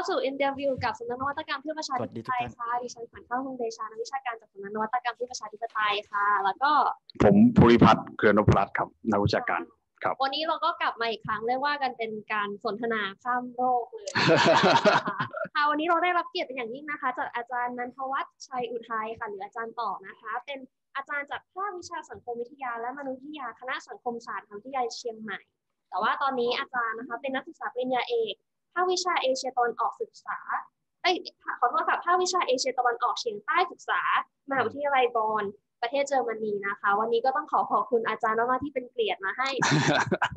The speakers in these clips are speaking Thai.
าสู่อินเตอร์วิวกับสำนักนวัตกรรมเพื่อประชาธิปไตยค่ะดิฉันขวัญข้าวคงเดชานักวิชาการจากสำนักนวัตกรรมเพื่อประชาธิปไตยค่ะแล้วก็ผมภูริพัฒน์เกลือนพรัตน์ครับนักวิชาการครับวันนี้เราก็กลับมาอีกครั้งเรียกว่ากันเป็นการสนทนาข้ามโลกเลยค่ะวันนี้เราได้รับเกียรติเป็นอย่างยิ่งนะคะจากอาจารย์นันทวัฒน์ชัยอุทัยค่ะหรืออาจารย์ต่อนะคะเป็นอาจารย์จากภาควิชาสังคมวิทยาและมนุษยวิทยาคณะสังคมศาสตร์มหาวิทยาลัยเชียงใหม่ แต่ว่าตอนนี้อาจารย์นะคะเป็นนักศึกษาปริญญาเอกภาควิชาเอเชียตะวันออกศึกษาไอ้ขอโทษค่ะภาควิชาเอเชียตะวันออกเฉียงใต้ศึกษามหาวิทยาลัยบอน ประเทศเยอรมนีนะคะ วันนี้ก็ต้องขอขอบคุณอาจารย์มากๆที่เป็นเกลียดมาให้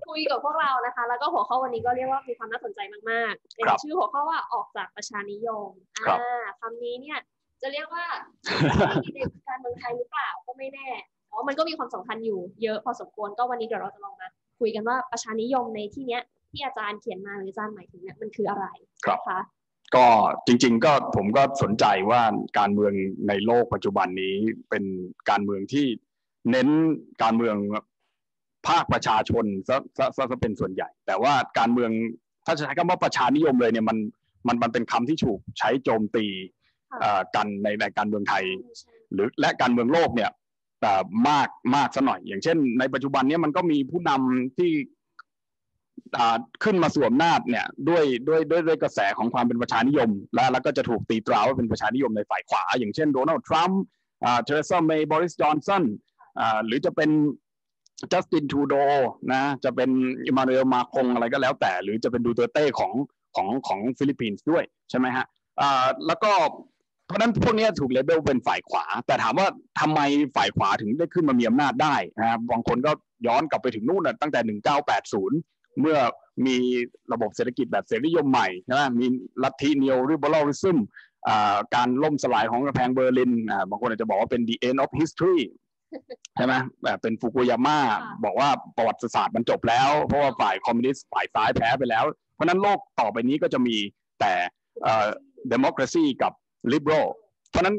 คุยกับพวกเรานะคะ แล้วก็หัวข้อวันนี้ก็เรียกว่ามีความน่าสนใจมาก ๆ เป็นชื่อหัวข้อว่าออกจากประชานิยมอ่าคำนี้เนี่ยจะเรียกว่าในการเมืองไทยหรือเปล่าก็ไม่แน่เพราะมันก็มีความสำคัญอยู่ เยอะพอสมควร ก็วันนี้เดี๋ยวเราจะลองมา คุยกันว่าประชานิยมในที่เนี้ยที่อาจารย์เขียนมาหรืออาจารย์หมายถึงเนี่ยมันคืออะไรนะคะก็จริง ๆ ก็ผมก็สนใจว่าการเมืองในโลกปัจจุบันนี้เป็นการเมืองที่เน้นการเมืองภาคประชาชนซะซะซะเป็นส่วนใหญ่ แต่ว่าการเมืองถ้าจะใช้คำว่าประชานิยมเลยเนี่ยมันมันมันเป็นคำที่ถูกใช้โจมตีกันในในการเมืองไทย หรือและการเมืองโลกเนี่ยแต่มากมากซะหน่อยอย่างเช่น ในปัจจุบันนี้มันก็มีผู้นำที่ขึ้นมาสวมนาจเนี่ยด้วยด้วยด้วยด้วยกระแสของความเป็นประชานิยมและแล้วก็จะถูกตีตราว่าเป็นประชานิยมในฝ่ายขวา อย่างเช่นโดนัลด์ทรัมป์เทเรซาเมย์บริสจอนสันหรือจะเป็นจัสตินทูโดนะจะเป็นอิมานูเอลมาคงอะไรก็แล้วแต่หรือจะเป็นดูเตเต้ของของของฟิลิปปินส์ด้วยใช่ไหมฮะแล้วก็เพราะนั้นพวกนี้ถูกเลเบลเป็นฝ่ายขวาแต่ถามว่าทำไมฝ่ายขวาถึงได้ขึ้นมามีอำนาจได้นะครับบางคนก็ย้อนกลับไปถึงนู่นตั้งแต่ 1980เมื่อมีระบบเศรษฐกิจแบบเสรีนิยมใหม่ใช่ไหมมีลัทธิเนโอริเบลลิซึมการล่มสลายของกระแพงเบอร์ลินบางคนอาจจะบอกว่าเป็น the end of history ใช่ไหมแบบเป็นฟุกุยาม่าบอกว่าประวัติศาสตร์มันจบแล้วเพราะว่าฝ่ายคอมมิวนิสต์ฝ่ายซ้ายแพ้ไปแล้วเพราะนั้นโลกต่อไปนี้ก็จะมีแต่เดโมคร a ซีกับลิ b บ r ร l เพราะนั้น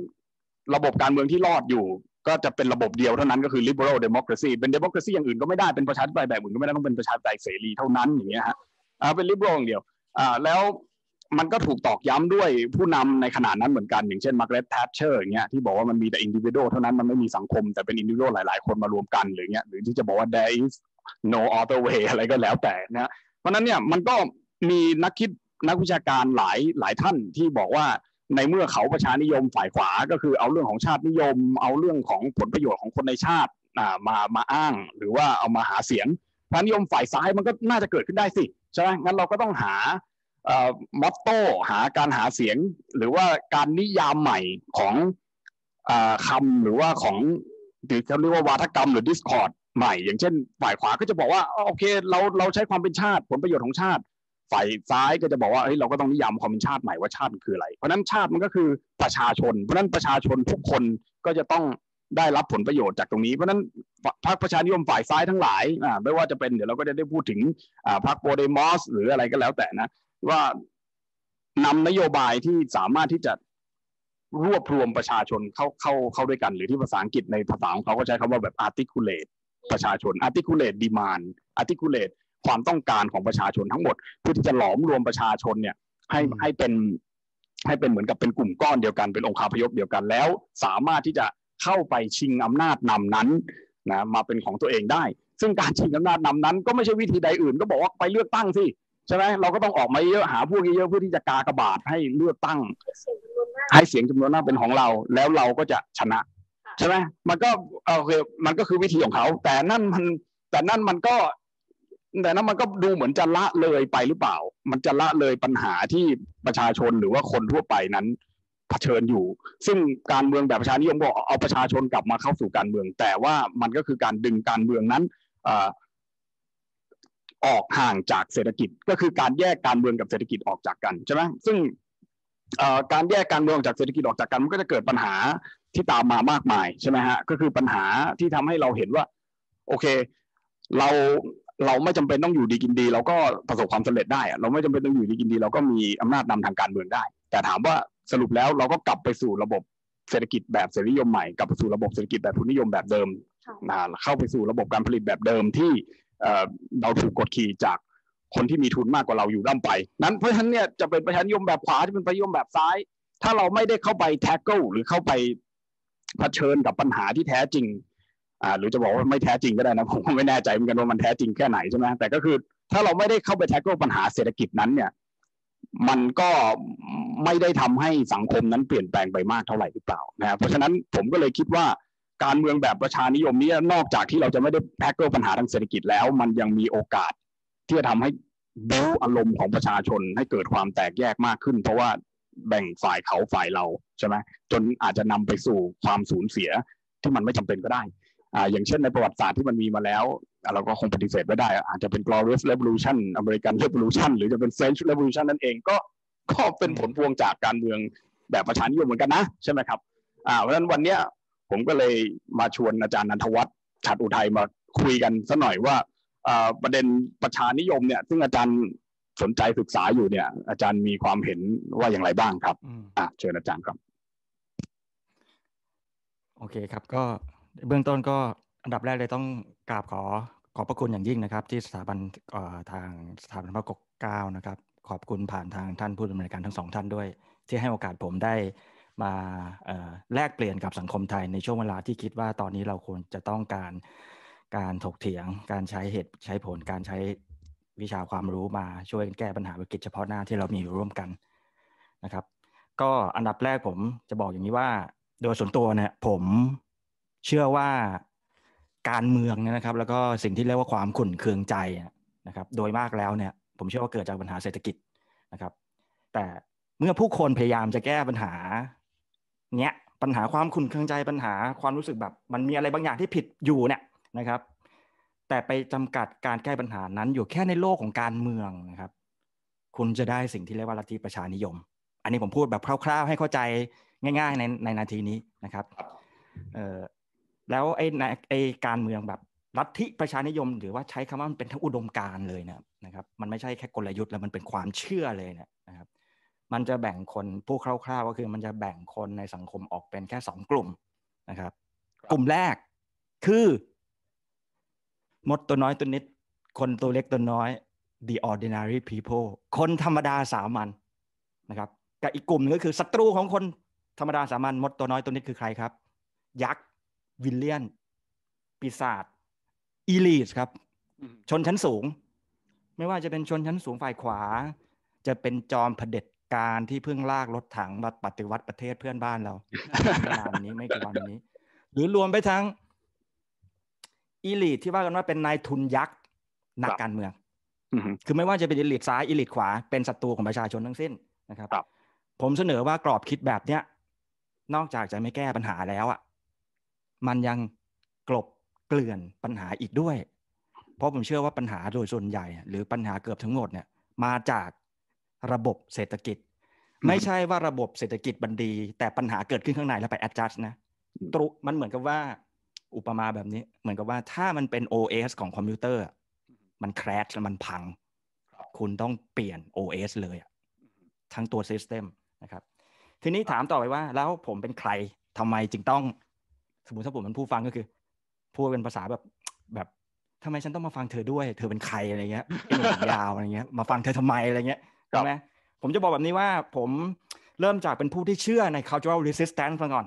ระบบการเมืองที่รอดอยู่ก็จะเป็นระบบเดียวเท่านั้นก็คือ liberal democracy เป็น democracy อย่างอื่นก็ไม่ได้เป็นประชาธิปไตยแบบอื่นก็ไม่ได้ต้องเป็นประชาธิปไตยเสรีเท่านั้นอย่างเงี้ยฮะอ่าเป็น liberal อย่างเดียวอ่าแล้วมันก็ถูกตอกย้ำด้วยผู้นำในขนาดนั้นเหมือนกันอย่างเช่นมาร์กเร็ตแทชเชอร์อย่างเงี้ยที่บอกว่ามันมีแต่อินดิวิโดเท่านั้นมันไม่มีสังคม แต่เป็นอินดิวิโดหลายๆ คนมารวมกันหรือเงี้ยหรือที่จะบอกว่า there is no other way อะไรก็แล้วแต่นะเพราะนั้นเนี่ยมันก็มีนักคิดนักวิชาการหลายหลายท่านที่บอกว่าในเมื่อเขาประชานิยมฝ่ายขวา ก็คือเอาเรื่องของชาตินิยม เอาเรื่องของผลประโยชน์ของคนในชาติมามาอ้าง หรือว่าเอามาหาเสียงพานิยมฝ่ายซ้ายมันก็น่าจะเกิดขึ้นได้สิใช่ไหมงั้นเราก็ต้องหามอตโต้หาการหาเสียง หรือว่าการนิยามใหม่ของอคำหรือว่าของ หรือเขาเรียกว่าวาทกรรม หรือดิสคอร์ดใหม่ อย่างเช่น ฝ่ายขวาก็จะบอกว่าโอเคเราเราใช้ความเป็นชาติ ผลประโยชน์ของชาติฝ่ายซ้ายก็จะบอกว่า เฮ้ย เราก็ต้องนิยามความเป็นชาติใหม่ว่าชาติมันคืออะไร เพราะนั้นชาติมันก็คือประชาชน เพราะนั้นประชาชนทุกคนก็จะต้องได้รับผลประโยชน์จากตรงนี้ เพราะนั้นพรรคประชานิยมฝ่ายซ้ายทั้งหลาย อ่าไม่ว่าจะเป็น เดี๋ยวเราก็จะได้พูดถึงอ่าพรรคโบเดมอสหรืออะไรก็แล้วแต่นะว่านำนโยบายที่สามารถที่จะรวบรวมประชาชนเข้าเข้าเข้าด้วยกัน หรือที่ภาษาอังกฤษในภาษาของเขาก็ใช้คำว่าแบบ articulate ประชาชน articulate demand articulate ความต้องการของประชาชนทั้งหมดเพื่อที่จะหลอมรวมประชาชนเนี่ย ให้ให้เป็นให้เป็นเหมือนกับเป็นกลุ่มก้อนเดียวกันเป็นองค์คาพยพเดียวกัน แล้ว สามารถที่จะเข้าไปชิงอำนาจนำนั้นนะมาเป็นของตัวเองได้ ซึ่งการชิงอำนาจนำนั้นก็ไม่ใช่วิธีใดอื่น ก็บอกว่าไปเลือกตั้งสิใช่ไหมเราก็ต้องออกมาเยอะหาพวกเยอะเพื่อที่จะกากระบาดให้เลือกตั้ง ให้เสียงจำนวนมากเป็นของเรา แล้วเราก็จะชนะใช่ไหมมันก็โอเคมันก็คือวิธีของเขา แต่นั่นมันแต่นั่นมันก็แต่นั้นมันก็ดูเหมือนจะละเลยไปหรือเปล่า มันจะละเลยปัญหาที่ประชาชนหรือว่าคนทั่วไปนั้นเผชิญอยู่ ซึ่งการเมืองแบบประชานิยมก็เอาประชาชนกลับมาเข้าสู่การเมือง แต่ว่ามันก็คือการดึงการเมืองนั้น ออกห่างจากเศรษฐกิจ ก็คือการแยกการเมืองกับเศรษฐกิจออกจากกัน ใช่ไหมซึ่งการแยกการเมืองจากเศรษฐกิจออกจากกันมัน ก็จะเกิดปัญหาที่ตามมามากมาย ใช่ไหมฮะ ก็คือปัญหาที่ทำให้เราเห็นว่า โอเค เราเราไม่จำเป็นต้องอยู่ดีกินดี เราก็ประสบความสำเร็จได้เราไม่จำเป็นต้องอยู่ดีกินดีเราก็มีอำนาจนำทางการเมืองได้ แต่ถามว่าสรุปแล้วเราก็กลับไปสู่ระบบเศรษฐกิจแบบเสรีนิยมใหม่กลับไปสู่ระบบเศรษฐกิจแบบทุนนิยมแบบเดิมนะเข้าไปสู่ระบบการผลิตแบบเดิมที่เราถูกกดขี่จากคนที่มีทุนมากกว่าเราอยู่ร่ำไป นั้นเพราะฉะนั้นเนี่ยจะเป็นประชานิยมแบบขวาจะเป็นประชานิยมแบบซ้ายถ้าเราไม่ได้เข้าไปแท็กเกิลหรือเข้าไปเผชิญกับปัญหาที่แท้จริงอ่าหรือจะบอกว่าไม่แท้จริงก็ได้นะผมไม่แน่ใจเหมือนกันว่ามันแท้จริงแค่ไหนใช่ไหมแต่ก็คือ ถ้าเราไม่ได้เข้าไปแท็กเกิลปัญหาเศรษฐกิจนั้นเนี่ยมันก็ไม่ได้ทำให้สังคมนั้นเปลี่ยนแปลงไปมากเท่าไหร่หรือเปล่านะเพราะฉะนั้นผมก็เลยคิดว่าการเมืองแบบประชานิยมนี้นอกจากที่เราจะไม่ได้แท็กเกิลปัญหาทางเศรษฐกิจแล้ว มันยังมีโอกาสที่จะทำให้บูอารมณ์ของประชาชนให้เกิดความแตกแยกมากขึ้น เพราะว่าแบ่งฝ่ายเขาฝ่ายเราใช่ไหมจนอาจจะนำไปสู่ความสูญเสีย ที่มันไม่จำเป็นก็ได้อ่าอย่างเช่นในประวัติศาสตร์ที่มันมีมาแล้ว เราก็คงปฏิเสธไม่ได้ อาจจะเป็น glorious revolution อเมริกัน revolution หรือจะเป็น French revolution นั่นเองก็ก็เป็นผลพวงจากการเมืองแบบประชานิยมเหมือนกันนะ ใช่ไหมครับอ่าเพราะฉะนั้นวันเนี้ยผมก็เลยมาชวนอาจารย์นันทวัฒน์ฉัดอุทัยมาคุยกันสัหน่อยว่าอ่าประเด็นประชานิยมเนี่ย ซึ่งอาจารย์สนใจศึกษาอยู่เนี่ย อาจารย์มีความเห็นว่าอย่างไรบ้างครับอ่าเชิญอาจารย์ครับ โอเคครับก็เบื้องต้นก็อันดับแรกเลยต้องกราบขอขอบพระคุณอย่างยิ่งนะครับ ที่สถาบันทางสถาบันพระกกเก้านะครับขอบคุณผ่านทางท่านผู้ดำเนินการทั้งสองท่านด้วย ที่ให้โอกาสผมได้มาแลกเปลี่ยนกับสังคมไทย ในช่วงเวลาที่คิดว่าตอนนี้เราควรจะต้องการการถกเถียงการใช้เหตุใช้ผล การใช้วิชาความรู้มาช่วยแก้ปัญหาวิกฤตเฉพาะหน้าที่เรามีอยู่ร่วมกันนะครับ ก็อันดับแรกผมจะบอกอย่างนี้ว่าโดยส่วนตัวเนี่ยผมเชื่อว่าการเมืองนะครับ แล้วก็สิ่งที่เรียกว่าความขุ่นเคืองใจนะครับ โดยมากแล้วเนี่ย ผมเชื่อว่าเกิดจากปัญหาเศรษฐกิจนะครับ แต่เมื่อผู้คนพยายามจะแก้ปัญหาเนี้ยปัญหาความขุ่นเคืองใจปัญหาความรู้สึกแบบ มันมีอะไรบางอย่างที่ผิดอยู่เนี่ยนะครับ แต่ไปจำกัดการแก้ปัญหานั้น อยู่แค่ในโลกของการเมืองนะครับ คุณจะได้สิ่งที่เรียกว่าลัทธิประชานิยม อันนี้ผมพูดแบบคร่าว ๆ ให้เข้าใจง่ายๆ ในในนาทีนี้นะครับแล้วไอ้ไอ้การเมืองแบบลัทธิประชานิยม หรือว่าใช้คำว่ามันเป็นทั้งอุดมการเลยนะนะครับมันไม่ใช่แค่กลยุทธ์แล้วมันเป็นความเชื่อเลยนะนะครับ มันจะแบ่งคนผู้คร่าวๆก็คือมันจะแบ่งคนในสังคมออกเป็นแค่สองกลุ่มนะครับ กลุ่มแรกคือมดตัวน้อยตัวนิด คนตัวเล็กตัวน้อย the ordinary people คนธรรมดาสามัญนนะครับกับอีกกลุ่มนึงก็คือศัตรูของคนธรรมดาสามัญมดตัวน้อยตัวนิดคือใครครับ ยักษ์วิลเลียน ปีศาจ อีลีสครับ ชนชั้นสูง ไม่ว่าจะเป็นชนชั้นสูงฝ่ายขวา จะเป็นจอมเผด็จการที่เพิ่งลากรถถังมาปฏิวัติประเทศเพื่อนบ้านเราไม่นานนี้ไม่กี่วันนี้ หรือรวมไปทั้งอีลีทที่ว่ากันว่าเป็นนายทุนยักษ์นักการเมืองคือไม่ว่าจะเป็นอีลิทซ้ายอีลิทขวาเป็นศัตรูของประชาชนทั้งสิ้นนะครับ ผมเสนอว่ากรอบคิดแบบเนี้ยนอกจากจะไม่แก้ปัญหาแล้วอ่ะมันยังกลบเกลื่อนปัญหาอีกด้วย เพราะผมเชื่อว่าปัญหาโดยส่วนใหญ่ หรือปัญหาเกือบทั้งหมดเนี่ย มาจากระบบเศรษฐกิจ ไม่ใช่ว่าระบบเศรษฐกิจบันดี แต่ปัญหาเกิดขึ้นข้างในแล้วไปแอดจัสนะตรุมันเหมือนกับว่าอุปมาแบบนี้ เหมือนกับว่าถ้ามันเป็น OS ของคอมพิวเตอร์ มันแครชมันพัง คุณต้องเปลี่ยน OS เลยทั้งตัวซิสเต็มนะครับ ทีนี้ถามต่อไปว่าแล้วผมเป็นใครทำไมจึงต้องสมมติถ้าผมเป็นผู้ฟังก็คือพูดเป็นภาษาแบบ แบบทำไมฉันต้องมาฟังเธอด้วย เธอเป็นใครอะไรเงี้ยยาวอะไรเงี้ยมาฟังเธอทำไมอะไรเงี้ยใช่ไหมผมจะบอกแบบนี้ว่าผมเริ่มจากเป็นผู้ที่เชื่อใน cultural resistance มาก่อน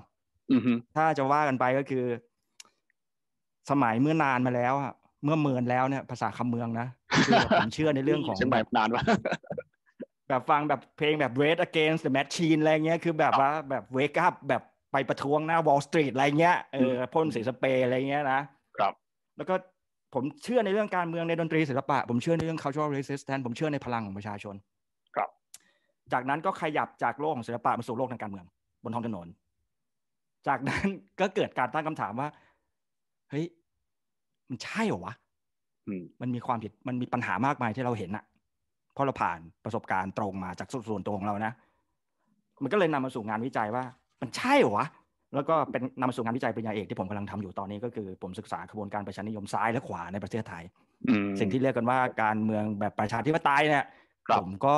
ถ้าจะว่ากันไปก็คือ สมัยเมื่อนานมาแล้วอะเมื่อเมินแล้วเนี่ย ภาษาคำเมืองนะผมเชื่อในเรื่องของ แบบนานวาแบบฟังแบบเพลงแบบ Red Against the Machine อะไรเงี้ยคือแบบว่าแบบ Wake Up แบบไปประท้วงหน้าวอลสตรีทอะไรเงี้ยเออพ่นสีสเปรย์อะไรเงี้ยนะครับ แล้วก็ผมเชื่อในเรื่องการเมืองในดนตรีศิลปะ ผมเชื่อในเรื่อง cultural resistance ผมเชื่อในพลังของประชาชน ครับ จากนั้นก็ขยับจากโลกของศิลปะมาสู่โลกทางการเมือง บนท้องถนน จากนั้นก็เกิดการตั้งคำถามว่า เฮ้ยมันใช่เหรอวะมันมีความผิดมันมีปัญหามากมายที่เราเห็นอะเพราะเราผ่านประสบการณ์ตรงมาจากส่วนตัวของเรานะมันก็เลยนำมาสู่งานวิจัยว่ามันใช่เหรอวะแล้วก็เป็นนำมาสู่งานวิจัยปริญญาเอกที่ผมกำลังทำอยู่ตอนนี้ก็คือผมศึกษากระบวนการประชานิยมซ้ายและขวาในประเทศไทยสิ่งที่เรียกกันว่าการเมืองแบบประชาธิปไตย เนี่ยผมก็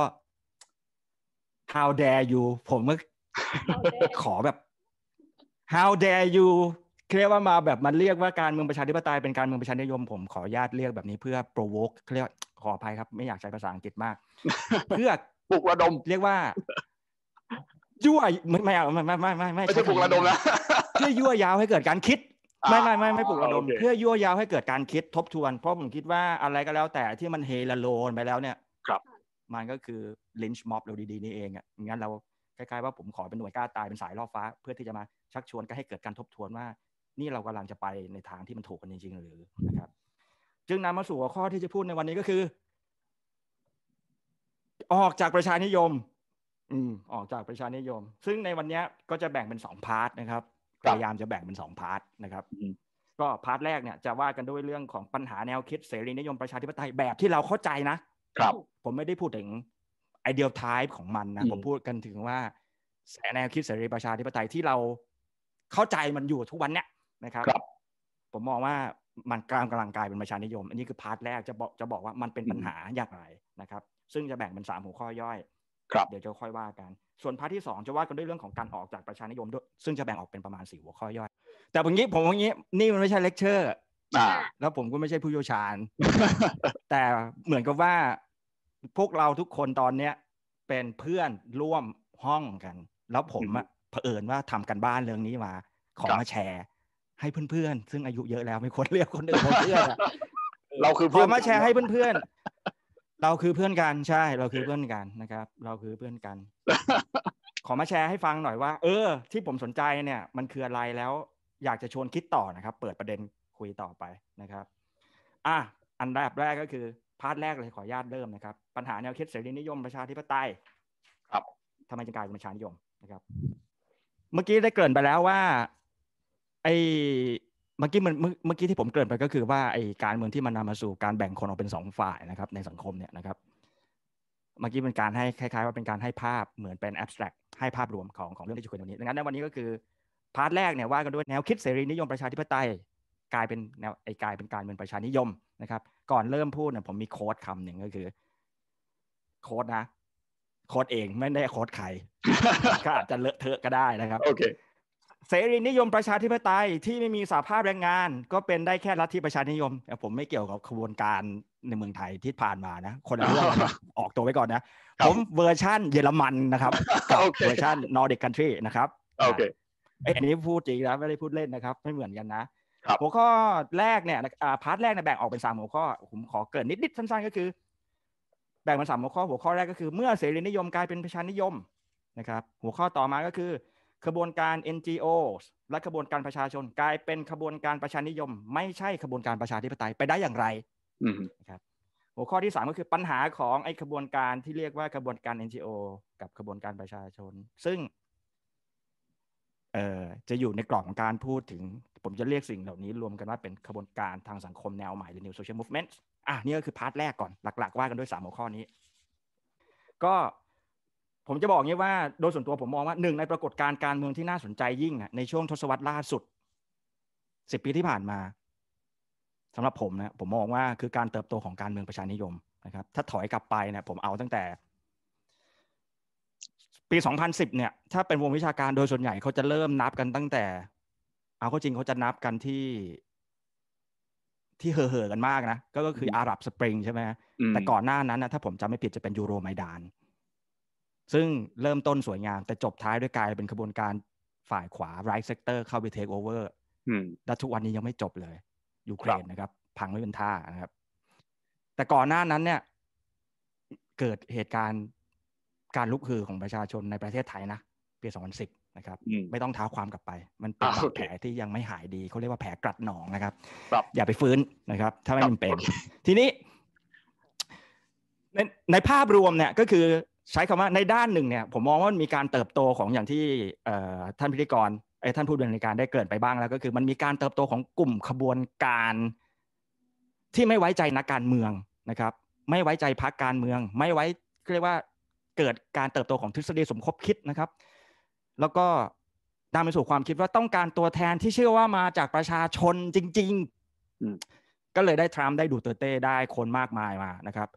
how dare you ผมก็ขอแบบ how dare you เรียกว่ามาแบบมันเรียกว่าการเมืองประชาธิปไตยเป็นการเมืองประชานิยมผมขอญาตเรียกแบบนี้เพื่อ provoke เรียกขออภัยครับ ไม่อยากใช้ภาษาอังกฤษมาก เพื่อปลุกระดม เรียกว่ายั่วไม่ไม่เอาไม่ไม่ไม่ไม่ไม่ใช่ปลุกระดมแล้วเพื่อยั่วยาวให้เกิดการคิด ไม่ไม่ ไม่ ไม่ปลุกระดมเพื่อยั่วยาวให้เกิดการคิดทบทวน เพราะผมคิดว่าอะไรก็แล้ว แต่ที่มันเฮลโลนไปแล้วเนี่ยครับมันก็คือลินช์ม็อบเราดีๆนี่เองอ่ะงั้นเราคล้ายๆว่าผมขอเป็นหน่วยกล้าตายเป็นสายล่อฟ้าเพื่อที่จะมาชักชวนก็ให้เกิดการทบทวนว่านี่เรากำลังจะไปในทางที่มันถูกกันจริงๆหรือนะครับ จึงนำมาสู่หัวข้อที่จะพูดในวันนี้ก็คือ ออกจากประชานิยมอืม ออกจากประชานิยม ซึ่งในวันนี้ก็จะแบ่งเป็นสองพาร์ทนะครับ พยายามจะแบ่งเป็นสองพาร์ทนะครับก็พาร์ทแรกเนี่ย จะว่ากันด้วยเรื่องของปัญหาแนวคิดเสรีนิยมประชาธิปไตยแบบที่เราเข้าใจนะครับผมไม่ได้พูดถึงไอเดียไทป์ของมันนะ ผมพูดกันถึงว่าแนวคิดเสรีประชาธิปไตยที่เราเข้าใจมันอยู่ทุกวันเนี้ยนะครับ ผมมองว่ามันกลางกำลังกายเป็นประชานิยม อันนี้คือพาร์ทแรกจะบอกจะบอกว่ามันเป็นปัญหาอย่างไรนะครับ ซึ่งจะแบ่งเป็นสามหัวข้อย่อยเดี๋ยวจะค่อยว่ากัน ส่วนพาร์ทที่2จะว่ากันด้วยเรื่องของการออกจากประชานิยมด้วย ซึ่งจะแบ่งออกเป็นประมาณ4หัวข้อย่อย แต่ผมงี้ผมว่างี้นี่มันไม่ใช่เลคเชอร์แล้วผมก็ไม่ใช่ผู้เชี่ยวชาญ แต่เหมือนกับว่า พวกเราทุกคนตอนเนี้ยเป็นเพื่อนร่วมห้องกัน แล้วผมอะเผอิญว่าทำกันบ้านเรื่องนี้มาขอมาแชร์ให้เพื่อนๆซึ่งอายุเยอะแล้วไม่ควรเรียกคนอื่นเพื่อนเราคือเพื่อนมาแชร์ให้เพื่อนๆเราคือเพื่อนกันใช่เราคือเพื่อนกันนะครับ เราคือเพื่อนกัน ขอมาแชร์ให้ฟังหน่อยว่า เออ ที่ผมสนใจเนี่ยมันคืออะไรแล้วอยากจะชวนคิดต่อนะครับ เปิดประเด็นคุยต่อไปนะครับ อ่ะอันแรกแรกก็คือพาร์ทแรกเลยขอญาตเริ่มนะครับ ปัญหาแนวคิดเสรีนิยมประชาธิปไตย ครับทำไมจึงกลายเป็นประชานิยมนะครับ เมื่อกี้ได้เกริ่นไปแล้วว่าไอเมื่อกี้มันเมื่อกี้ที่ผมเกริ่นไปก็คือว่าไอการเมืองที่มันนามาสู่การแบ่งคนออกเป็นสองฝ่ายนะครับในสังคมเนี่ยนะครับเมื่อกี้เป็นการให้คล้ายๆว่าเป็นการให้ภาพเหมือนเป็นแอบสแตรกให้ภาพรวมของของเรื่องที่จะคุยวันนี้ดังนั้นในวันนี้ก็คือพาร์ทแรกเนี่ยว่ากันด้วยแนวคิดเสรีนิยมประชาธิปไตย กลายเป็นแนวไอกลายเป็นการเมืองประชานิยมนะครับ ก่อนเริ่มพูดเนี่ยผมมีโค้ดคำหนึ่งก็คือโค้ดนะโค้ดเองไม่ได้โค้ดใครก็อาจจะเลอะเทอะก็ได้นะครับโอเคเสรีนิยมประชาธิปไตยที่ไม่มีสาภาพแรงงานก็เป็นได้แค่รัฐที่ประชานิยมแต่ผมไม่เกี่ยวกับขบวนการในเมืองไทยที่ผ่านมานะ คนละเรื่องออกตัวไว้ก่อนนะ ผมเวอร์ชั่นเยอรมันนะครับ เวอร์ชั่นนอร์ดิกคันทรีนะครับโอเคไอ้นี้พูดจริงนะไม่ได้พูดเล่นนะครับ ไม่เหมือนกันนะ หัวข้อแรกเนี่ยพาร์ทแรกเนี่ยแบ่งออกเป็นสามหัวข้อ ผมขอเกินนิดๆสั้นๆก็คือ แบ่งเป็นสามหัวข้อหัวข้อแรกก็คือเมื่อเสรีนิยมกลายเป็นประชานิยมนะครับ หัวข้อต่อมาก็คือขบวนการ NGO และขบวนการประชาชน กลายเป็นขบวนการประชานิยมไม่ใช่ขบวนการประชาธิปไตยไปได้อย่างไรนะครับหัวข้อที่3ก็คือปัญหาของไอ้ขบวนการที่เรียกว่าขบวนการ NGO กับขบวนการประชาชน ซึ่ง เอ่อจะอยู่ในกรอบของการพูดถึง ผมจะเรียกสิ่งเหล่านี้รวมกันว่าเป็นขบวนการทางสังคมแนวใหม่หรือ New Social Movement อ่ะนี่ก็คือพาร์ทแรกก่อนหลักๆว่ากันด้วย3หัวข้อนี้ ก็ผมจะบอกงี้ว่าโดยส่วนตัวผมมองว่าหนึ่งในปรากฏการณ์การเมืองที่น่าสนใจยิ่งในช่วงทศวรรษ ล่าสุดสิบปีที่ผ่านมา สำหรับผมนะผมมองว่าคือการเติบโตของการเมืองประชานิยมนะครับ ถ้าถอยกลับไปเนี่ยผมเอาตั้งแต่ปีสองพันสิบเนี่ยถ้าเป็นวงวิชาการโดยส่วนใหญ่เขาจะเริ่มนับกันตั้งแต่ เอากข้จริงเขาจะนับกันที่ที่เห่อเหอกันมากนะก็คืออาหรับสปริงใช่ไหมแต่ก่อนหน้านั้นนะถ้าผมจำไม่ผิดจะเป็นยูโรไมดานซึ่งเริ่มต้นสวยงาม แต่จบท้ายด้วยกลายเป็นขบวนการฝ่ายขวา right sector เข้าไป take over และทุกวันนี้ยังไม่จบเลยยูเครนนะครับ พังไม่เป็นท่านะครับ แต่ก่อนหน้านั้นเนี่ย เกิดเหตุการณ์การลุกฮือของประชาชนในประเทศไทยนะปี2010 นะครับ ไม่ต้องเท้าความกลับไป มันเป็นแผลที่ยังไม่หายดีเขาเรียกว่าแผลกรัดหนองนะครับ อย่าไปฟื้นนะครับ ถ้าไม่มันเป็น ทีนี้ ในในภาพรวมเนี่ยก็คือใช้คำว่าในด้านหนึ่งเนี่ยผมมองว่ามีการเติบโตของอย่างที่ท่านพิธีกรไอ้ท่านผู้ดำเนินการได้เกิดไปบ้างแล้ว ก็คือมันมีการเติบโตของกลุ่มขบวนการที่ไม่ไว้ใจนักการเมืองนะครับ ไม่ไว้ใจพรรคการเมือง ไม่ไว้เรียกว่าเกิดการเติบโตของทฤษฎีสมคบคิดนะครับ แล้วก็นำไปสู่ความคิดว่าต้องการตัวแทนที่เชื่อว่ามาจากประชาชนจริง ๆ ก็เลยได้ทรัมป์ได้ดูเตอร์เต้ได้คนมากมายมานะครับ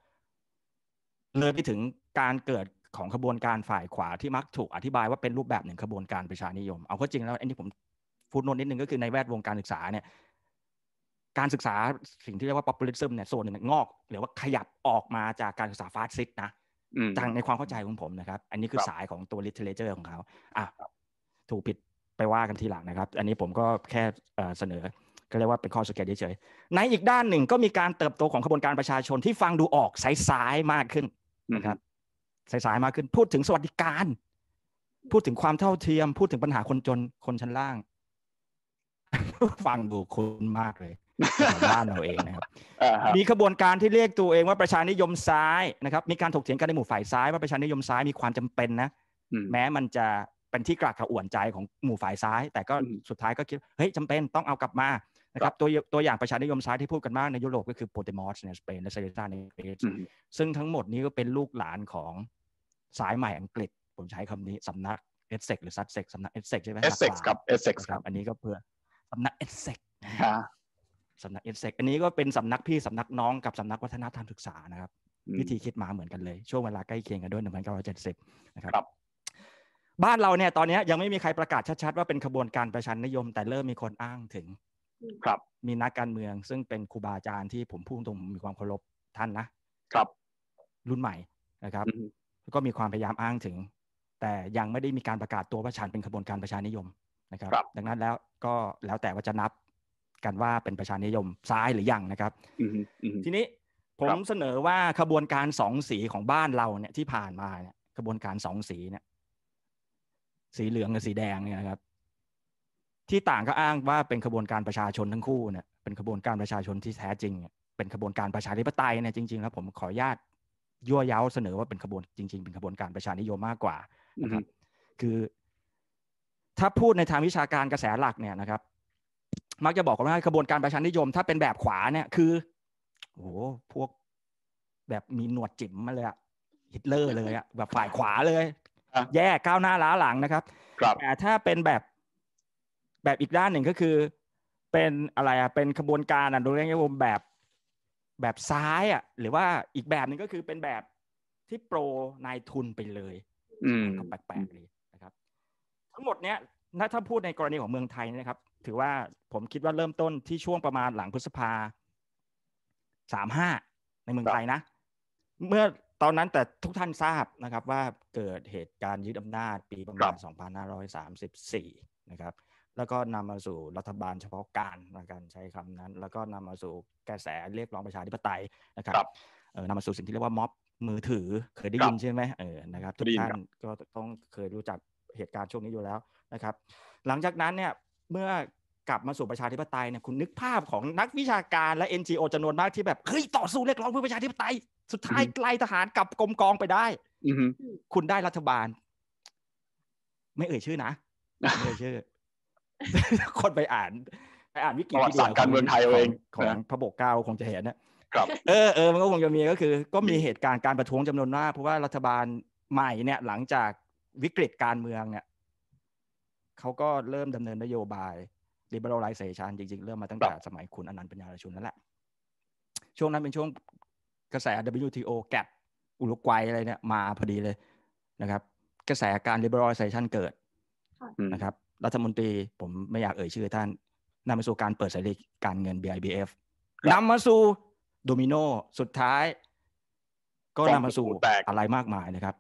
เลยไปถึงการเกิดของขบวนการฝ่ายขวาที่มักถูกอธิบายว่าเป็นรูปแบบหนึ่งขบวนการประชานิยม เอาข้จริงแล้วอันนี้ผมพูดโนนนิดนึงก็คือในแวดวงการศึกษาเนี่ยการศึกษาสิ่งที่เรียกว่าปปปูลิซึมเนี่ยส่วนหนึ่งงอกหรือว่าขยับออกมาจากการศึกษาฟาสซิสต์นะจางในความเข้าใจของผมนะครับ อันนี้คือสายของตัวลิเทเลเจอร์ของเขาอ่ะถูกผิดไปว่ากันทีหลังนะครับ อันนี้ผมก็แค่เสนอก็เรียกว่าเป็นข้อสังเกตเฉยในอีกด้านหนึ่งก็มีการเติบโตของขบวนการประชาชนที่ฟังดูออกสายๆมากขึ้นนะครับสายๆมาขึ้นพูดถึงสวัสดิการ พูดถึงความเท่าเทียม พูดถึงปัญหาคนจนคนชั้นล่าง ฟังดูคุณมากเลยบ้านเราเองนะครับมีขบวนการที่เรียกตัวเองว่าประชานิยมซ้ายนะครับ มีการถกเถียงกันในหมู่ฝ่ายซ้ายว่าประชานิยมซ้ายมีความจำเป็นนะแม้มันจะเป็นที่กราขกระอ่วนใจของหมู่ฝ่ายซ้าย แต่ก็สุดท้ายก็คิดเฮ้ยจำเป็นต้องเอากลับมานะครับตัวตัวอย่างประชานิยมซ้ายที่พูดกันมากในยุโรปก็คือโปเตมอสในสเปนและเซเลซ่าในเกรซซึ่งทั้งหมดนี้ก็เป็นลูกหลานของสายใหม่อังกฤษ ผมใช้คำนี้สำนักเอสเซกหรือซัตเซกสำนักเอสเซกใช่ไหมเอสเซกครับเอสเซกครับ อันนี้ก็เพื่อสำนักเอสเซกสำนักเอสเซกอันนี้ก็เป็นสำนักพี่สำนักน้องกับสำนักวัฒนธรรมศึกษานะครับวิธีคิดมาเหมือนกันเลยช่วงเวลาใกล้เคียงกันด้วย1970 นะครับบ้านเราเนี่ยตอนนี้ยังไม่มีใครประกาศชัด ๆว่าเป็นขบวนการประชันนิยมแต่เริ่มมีคนอ้างถึงครับมีนักการเมืองซึ่งเป็นครูบาอาจารย์ที่ผมพูดตรงมมีความเคารพท่านนะครับรุ่นใหม่นะครับก็มีความพยายามอ้างถึง แต่ยังไม่ได้มีการประกาศตัวว่าฉันเป็นขบวนการประชานิยมนะครับดังนั้นแล้วก็แล้วแต่ว่าจะนับกันว่าเป็นประชานิยมซ้ายหรือยังนะครับทีนี้ผมเสนอว่าขบวนการสองสีของบ้านเราเนี่ยที่ผ่านมาเนี่ยขบวนการสองสีเนี่ย สีเหลืองกับสีแดงเนี่ยนะครับที่ต่างก็อ้างว่าเป็นขบวนการประชาชนทั้งคู่เนี่ยเป็นขบวนการประชาชนที่แท้จริงเป็นขบวนการประชาธิปไตยเนี่ยจริง ๆ แล้ว ผมขออนุญาตยั่วเย้าเสนอว่าเป็นขบวนจริง ๆเป็นขบวนการประชานิยมมากกว่านะครับ คือ ถ้าพูดในทางวิชาการกระแสหลักเนี่ยนะครับมักจะบอกกันว่าขบวนการประชานิยม ถ้าเป็นแบบขวาเนี่ยคือโอ้โหพวกแบบมีหนวดจิ๋มมาเลยอะฮิตเลอร์เลยอะแบบฝ่ายขวาเลยแย่ก้าวหน้าล้าหลังนะครับแต่ถ้าเป็นแบบแบบอีกด้านหนึ่งก็คือเป็นอะไรอ่ะเป็นขบวนการอ่ะโดยเรียกว่าแบบแบบซ้ายอ่ะหรือว่าอีกแบบหนึ่งก็คือเป็นแบบที่โปรนายทุนไปเลยก็แปลกๆเลยนะครับ ทั้งหมดเนี้ยถ้าพูดในกรณีของเมืองไทยนะครับ ถือว่าผมคิดว่าเริ่มต้นที่ช่วงประมาณหลังพฤษภาสามห้าในเมืองไทยนะเมื่อตอนนั้นแต่ทุกท่านทราบนะครับ ว่าเกิดเหตุการณ์ยึดอำนาจปีประมาณสสสอองพันห้้าารยมิบสี่นะครับแล้วก็นำมาสู่รัฐบาลเฉพาะการนะกัรใช้คำนั้น แล้วก็นำมาสู่กระแสเรียกร้องประชาธิปไตย นะครับนำมาสู่สิ่งที่เรียกว่าม็อบ มือถือ เคยได้ยินใช่ไหมเออนะครับทุกท่านก็ต้องเคยรู้จักเหตุการณ์ช่วงนี้อยู่แล้วนะครับ หลังจากนั้นเนี่ย เมื่อกลับมาสู่ประชาธิปไตยเนี่ยคุณนึกภาพของนักวิชาการและ NGO จำนวนมากที่แบบเฮ้ย ต่อสู้เรียกร้องเพื่อประชาธิปไตยสุดท้ายไลทหารกับกรมกองไปได้คุณได้รัฐบาล ไม่เอ่ยชื่อนะไม่เอ่ยชื่อคนไปอ่านไปอ่านวิกิพีเดียการเมืองไทยเองของพระบกเก้าคงจะเห็นนะครับเออเออมันก็คงจะมีก็คือ ก็มีเหตุการณ์การประท้วงจำนวนมาก เพราะว่ารัฐบาลใหม่เนี่ย หลังจากวิกฤตการเมืองเนี่ยเขาก็เริ่มดำเนินนโยบายดีบา r a l i z a t i o จริงๆ เริ่มมาตั้งแต่สมัยคุณอนันต์ปัญญาชุนนั่นแหละช่วงนั้นเป็นช่วงกระแส WTO แกบอุรุกวัยอะไรเนี่ยมาพอดีเลยนะครับ กระแสการดีบา r a l i z a t i o เกิดนะครับรัฐมนตรีผมไม่อยากเอ่ยชื่อท่านนำมาสู่การเปิดเสรีการเงิน BIBF นำมาสู่โดมิโนสุดท้าย ก็นำมาสู่อะไรมากมายนะครับ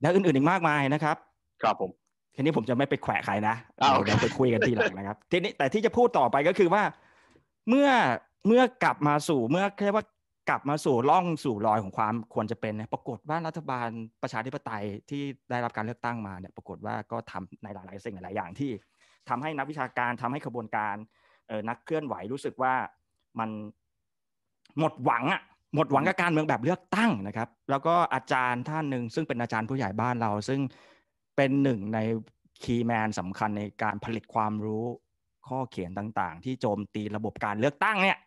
และอื่น ๆ อีกมากมายนะครับครับผมทีนี้ผมจะไม่ไปแขวะใครนะเราไปคุยกันทีหลังนะครับทีนี้แต่ที่จะพูดต่อไปก็คือว่า เมื่อเมื่อกลับมาสู่เมื่อเรียกว่ากลับมาสู่ล่องสู่รอยของความควรจะเป็นเนี่ยปรากฏว่ารัฐบาลประชาธิปไตยที่ได้รับการเลือกตั้งมาเนี่ยปรากฏว่าก็ทำในหลายๆสิ่งหลายอย่างที่ทำให้นักวิชาการทำให้ขบวนการนักเคลื่อนไหวรู้สึกว่ามันหมดหวังอะหมดหวังกับการเมืองแบบเลือกตั้งนะครับ แล้วก็อาจารย์ท่านหนึ่งซึ่งเป็นอาจารย์ผู้ใหญ่บ้านเรา ซึ่งเป็นหนึ่งในคีย์แมนสำคัญในการผลิตความรู้ข้อเขียนต่าง ๆ ที่โจมตีระบบการเลือกตั้งเนี่ย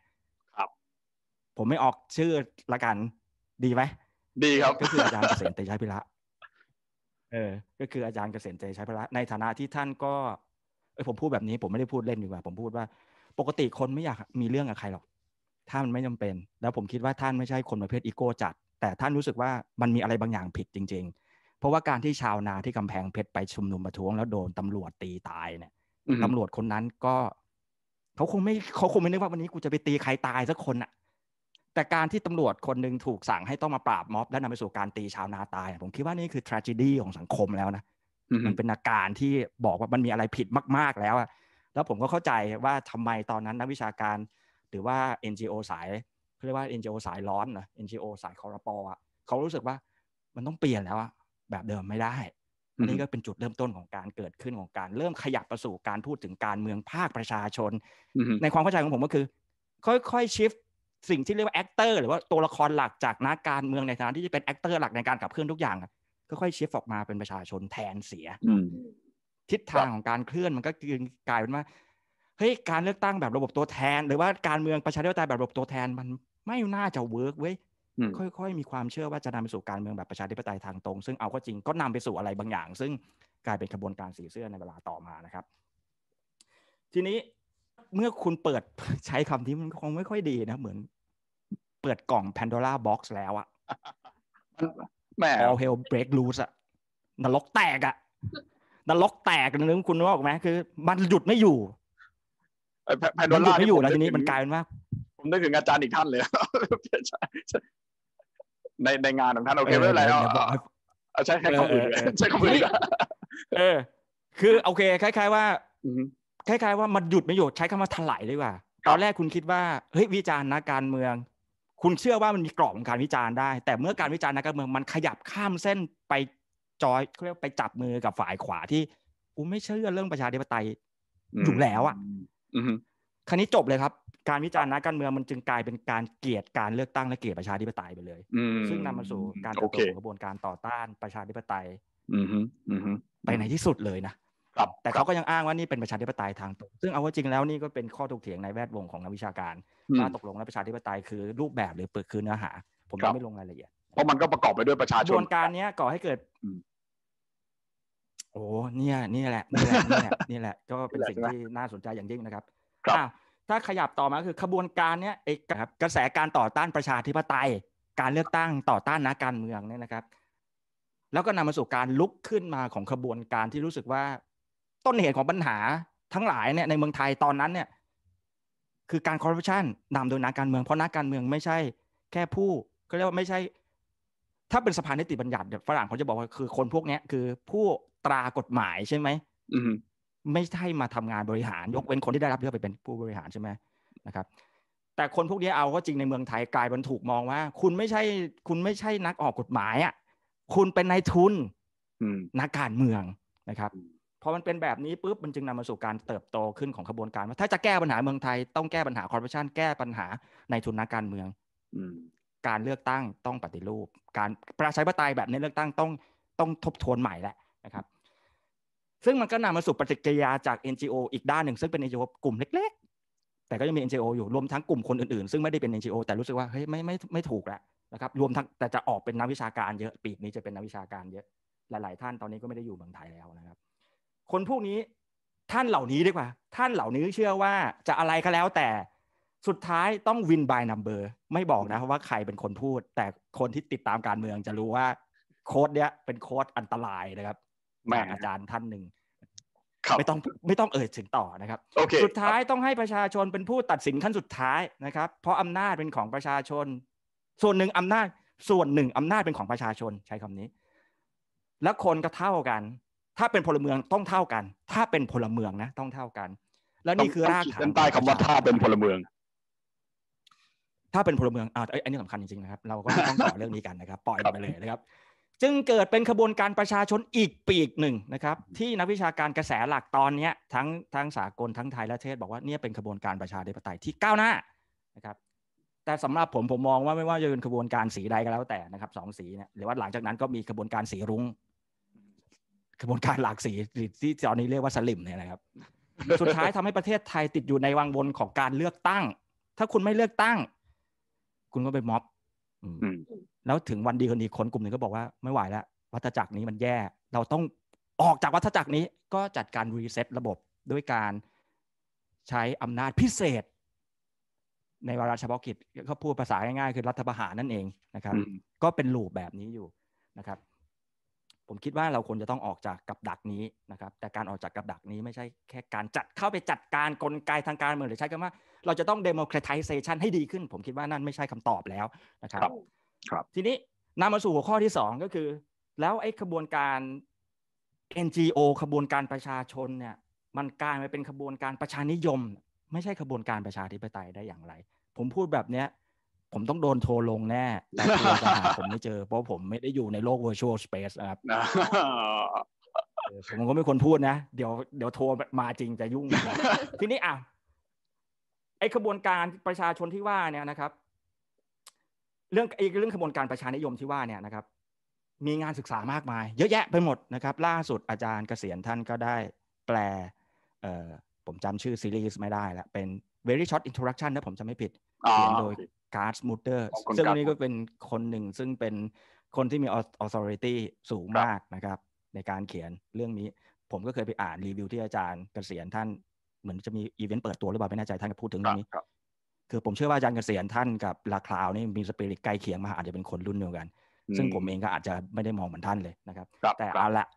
ผมไม่ออกชื่อละกันดีไหมดีครับก็คืออาจารย์เกษมเตชะพิระเออ ก็คืออาจารย์เกษมเตชะพิระในฐานะที่ท่านก็เออผมพูดแบบนี้ผมไม่ได้พูดเล่นดีกว่าผมพูดว่าปกติคนไม่อยากมีเรื่องกับใครหรอกถ้ามันไม่จำเป็น แล้วผมคิดว่าท่านไม่ใช่คนประเภทอีโก้จัด แต่ท่านรู้สึกว่ามันมีอะไรบางอย่างผิดจริง ๆ เพราะว่าการที่ชาวนาที่กำแพงเพชรไปชุมนุมประท้วงแล้วโดนตำรวจตีตายเนี่ยตำรวจคนนั้นก็ เขาคงไม่เขาคงไม่นึกว่าวันนี้กูจะไปตีใครตายสักคนอะแต่การที่ตำรวจคนหนึ่งถูกสั่งให้ต้องมาปราบม็อบ และนำไปสู่การตีชาวนาตาย ผมคิดว่านี่คือทร a g e d y ของสังคมแล้วนะมันเป็นอาการที่บอกว่ามันมีอะไรผิดมากๆแล้วอะแล้วผมก็เข้าใจว่าทำไมตอนนั้นนักวิชาการ หรือว่า NGO สายเรียกว่า NGO สายร้อนนะ NGO สายคอร์ปอ่ะเขารู้สึกว่ามันต้องเปลี่ยนแล้วอะแบบเดิมไม่ได้นี่ก็เป็นจุดเริ่มต้นของการเกิดขึ้นของการเริ่มขยับประสู่การพูดถึงการเมืองภาคประชาชน ในความเข้าใจของผมก็คือ ค่อยๆชิฟตสิ่งที่เรียกว่าแอคเตอร์หรือว่าตัวละครหลักจากนักการเมืองในฐานะที่จะเป็นแอคเตอร์หลักในการขับเคลื่อนทุกอย่างก็ค่อยเชฟออกมาเป็นประชาชนแทนเสียทิศทางของการเคลื่อนมันก็คือกลายเป็นว่าเฮ้ยการเลือกตั้งแบบระบบตัวแทน หรือว่าการเมืองประชาธิปไตยแบบระบบตัวแทนมันไม่น่าจะเวิร์กเว้ยค่อยๆมีความเชื่อว่าจะนำไปสู่การเมืองแบบประชาธิปไตยทางตรง ซึ่งเอาก็จริงก็นำไปสู่อะไรบางอย่าง ซึ่งกลายเป็นกระบวนการสีเสื้อในเวลาต่อมานะครับ ทีนี้เมื่อคุณเปิดใช้คำที่มันคงไม่ค่อยดีนะ เหมือนเปิดกล่อง Pandora Box แล้วอะแหม All Hell Break Loose อะนรกแตกอะนรกแตกนึกคุณว่าออกไหมคือ มันหยุดไม่อยู่แพนโดร่าไม่อยู่แล้วทีนี้มันกลายเป็นว่า ผมได้ถึงอาจารย์อีกท่านเลย ในในงานของท่านโอเคไม่เป็นไรเอาใช้ใค่คำอื่นใช้คำอื่นเออ คือโอเคคล้าย ๆ ว่าคล้ายๆว่ามันหยุดไม่หยุดใช้คำว่าถลายเลยว่าตอนแรกคุณคิดว่า เฮ้ยวิจารณ์นะการเมืองคุณเชื่อว่ามันมีกรอบของการวิจารณ์ได้ แต่เมื่อการวิจารณ์นักการเมืองมันขยับข้ามเส้นไปจอยเขาเรียกไปจับมือกับฝ่ายขวาที่กูไม่เชื่อเรื่องประชาธิปไตยอยู่แล้วอ่ะครั้นี้จบเลยครับ การวิจารณ์นักการเมืองมันจึงกลายเป็นการเกลียดการเลือกตั้งและเกลียดประชาธิปไตยไปเลยซึ่งนำมาสู่การเติบตกระบวนการต่อต้านประชาธิปไตยไปในที่สุดเลยนะครับแต่เขาก็ยังอ้างว่า นี่เป็นประชาธิปไตยทางตรงซึ่งเอาว่าจริงแล้วนี่ก็เป็นข้อถกเถียงในแวดวงของนักวิชาการว่าตกลงแล้วประชาธิปไตยคือรูปแบบหรือเปิดคือเนื้อหา ผมยังไม่ลงรายละเอียดเพราะมันก็ประกอบไปด้วยประชาชนกระบวนการนี้ก่อให้เกิดโอ้เนี่ยนี่แหละนี่แหละนี่แหละนี่แหละก็เป็นสิ่งที่น่าสนใจอย่างยิ่งนะครับครับถ้าขยับต่อมาคือขบวนการเนี้ยเอกครับกระแสการต่อต้านประชาธิปไตย การเลือกตั้งต่อต้านนักการเมืองเนี่ยนะครับ แล้วก็นำมาสู่การลุกขึ้นมาของขบวนการที่รู้สึกว่าต้นเหตุของปัญหาทั้งหลายเนี่ยในเมืองไทยตอนนั้น เนี่ย คือการคอร์รัปชันนำโดยนักการเมือง เพราะนักการเมืองไม่ใช่ แค่ผู้ก็เรียกว่าไม่ใช่ ถ้าเป็นสภานิติบัญญัติฝรั่งเขาจะบอกว่าคือ คนพวกนี้คือผู้ตรากฎหมายใช่ไหมไม่ใช่มาทำงานบริหาร ยกเว้นคนที่ได้รับเลือกไปเป็นผู้บริหารใช่ไหมนะครับ แต่คนพวกนี้เอาก็จริงในเมืองไทยกลายเป็นถูกมองว่า คุณไม่ใช่ คุณไม่ใช่นักออกกฎหมายอ่ะคุณเป็นนายทุนนักการเมืองนะครับพอมันเป็นแบบนี้ปุ๊บมันจึงนำมาสู่การเติบโตขึ้นของขบวนการว่าถ้าจะแก้ปัญหา เมืองไทย ต้องแก้ปัญหาคอร์รัปชันแก้ปัญหาในทุนนักการเมือง การเลือกตั้งต้องปฏิรูป การประชาธิปไตยแบบนี้เลือกตั้งต้องต้องทบทวนใหม่แหละนะครับซึ่งมันก็นำมาสู่ปฏิกิริยาจาก NGO อีกด้านหนึ่ง ซึ่งเป็น NGO กลุ่มเล็ก ๆ แต่ก็ยังมี NGO อยู่รวมทั้งกลุ่มคนอื่นๆ ซึ่งไม่ได้เป็น NGO แต่รู้สึกว่าเฮ้ยไม่ไม่ไม่ถูกแล้วนะครับรวมทั้งแต่จะออกเป็นนักวิชาการเยอะปีนี้จะเป็นนักวิชาการเยอะ หลาย ๆ ท่านตอนนี้ก็ไม่ได้อยู่เมืองไทยแล้วนะครับคนพวกนี้ท่านเหล่านี้ดีกว่าท่านเหล่านี้เชื่อว่าจะอะไรก็แล้ว แต่สุดท้ายต้องวินบายนัมเบอร์ไม่บอกนะว่าใครเป็นคนพูด แต่คนที่ติดตามการเมืองจะรู้ว่าโค้ดเนี้ยเป็นโค้ดอันตรายนะครับมาอาจารย์ท่านหนึ่งไม่ต้องไม่ต้องเอ่ยถึงต่อนะครับ okay. สุดท้ายต้องให้ประชาชนเป็นผู้ตัดสินขั้นสุดท้ายนะครับ เพราะอำนาจเป็นของประชาชน ส่วนหนึ่งอำนาจส่วนหนึ่งอำนาจเป็นของประชาชนใช้คำนี้ และคนก็เท่ากันถ้าเป็นพลเมืองต้องเท่ากัน ถ้าเป็นพลเมืองนะ ต้องเท่ากัน แล้วนี่คือรากฐาน ใต้คำว่าถ้าเป็นพลเมือง ถ้าเป็นพลเมือง อ่าอ้นนี่สำคัญจริงๆนะครับ เราก็ต้องต่อเรื่องนี้กันนะครับ ปล่อยไปเลยนะครับ จึงเกิดเป็นขบวนการประชาชนอีกปีกหนึ่งนะครับ ที่นักวิชาการกระแสหลักตอนนี้ทั้งทั้งสากลทั้งไทยและเทศบอกว่าเนี่ยเป็นขบวนการประชาธิปไตยที่ก้าวหน้านะครับ แต่สำหรับผมผมมองว่าไม่ว่าจะเป็นขบวนการสีใดก็แล้วแต่นะครับสองสีเนี่ยหรือว่าหลังจากนั้นก็มีขบวนการสีรุ้งกระบวนการหลากสี ที่ตอนนี้เรียกว่าสลิมเนี่ยนะครับ สุดท้ายทำให้ประเทศไทยติดอยู่ในวังวนของการเลือกตั้ง ถ้าคุณไม่เลือกตั้ง คุณก็ไปม็อบแล้วถึงวันดีคนดีคนกลุ่มหนึ่งก็บอกว่า ไม่ไหวแล้ว วัฏจักรนี้มันแย่ เราต้องออกจากวัฏจักรนี้ ก็จัดการรีเซ็ตระบบด้วยการใช้อำนาจพิเศษ ในวาระเฉพาะกิจเขาพูดภาษาง่ายๆคือรัฐประหารนั่นเองนะครับ ก็เป็นลูปแบบนี้อยู่นะครับผมคิดว่าเราควรจะต้องออกจากกับดักนี้นะครับ แต่การออกจากกับดักนี้ไม่ใช่แค่การจัดเข้าไปจัดการกลไกทางการเมืองหรือใช้คำว่า เราจะต้อง democratization ให้ดีขึ้น ผมคิดว่านั่นไม่ใช่คำตอบแล้วนะครับ ครับทีนี้นำมาสู่หัวข้อที่ 2 ก็คือ แล้วไอ้ขบวนการ NGO ขบวนการประชาชนเนี่ยมันกลายมาเป็นขบวนการประชานิยม ไม่ใช่ขบวนการประชาธิปไตยได้อย่างไร ผมพูดแบบเนี้ยผมต้องโดนโทรลงแน่ แต่ตัวจะหาผมไม่เจอเพราะผมไม่ได้อยู่ในโลก virtual space ครับ ผมก็ไม่ควรพูดนะเดี๋ยวเดี๋ยวโทรมาจริงจะยุ่ง ทีนี้อ่ะไอ้ขบวนการประชาชนที่ว่าเนี่ยนะครับ เรื่องไอ้เรื่องขบวนการประชานิยมที่ว่าเนี่ยนะครับ มีงานศึกษามากมาย เยอะแยะไปหมดนะครับ ล่าสุดอาจารย์เกษียณท่านก็ได้แปลผมจำชื่อซีรีส์ไม่ได้แล้ว เป็น very short introduction นะ ผมจำไม่ผิดเขียนโดยการ์ดมูเตอร์ซึ่งนี้ก็เป็นคนหนึ่งซึ่งเป็นคนที่มีออส h o r ตี้สูงมากนะครับ ในการเขียน เรื่องนี้ ผมก็เคยไปอ่านรีวิวที่อาจารย์เกษียณท่าน เหมือนจะมีอีเวนต์เปิดตัวหรือเปล่าไม่แน่ใจท่านก็พูดถึงเรื่องนี้ คือ ผมเชื่อว่าอาจารย์เกษียณท่าน กับลาคลาวนี่มีสปิริตใกล้เคียงมาอาจจะเป็นคนรุ่นเดียวกัน ซึ่งผมเองก็อาจจะไม่ได้มองเหมือนท่านเลยนะครับแต่เอาละ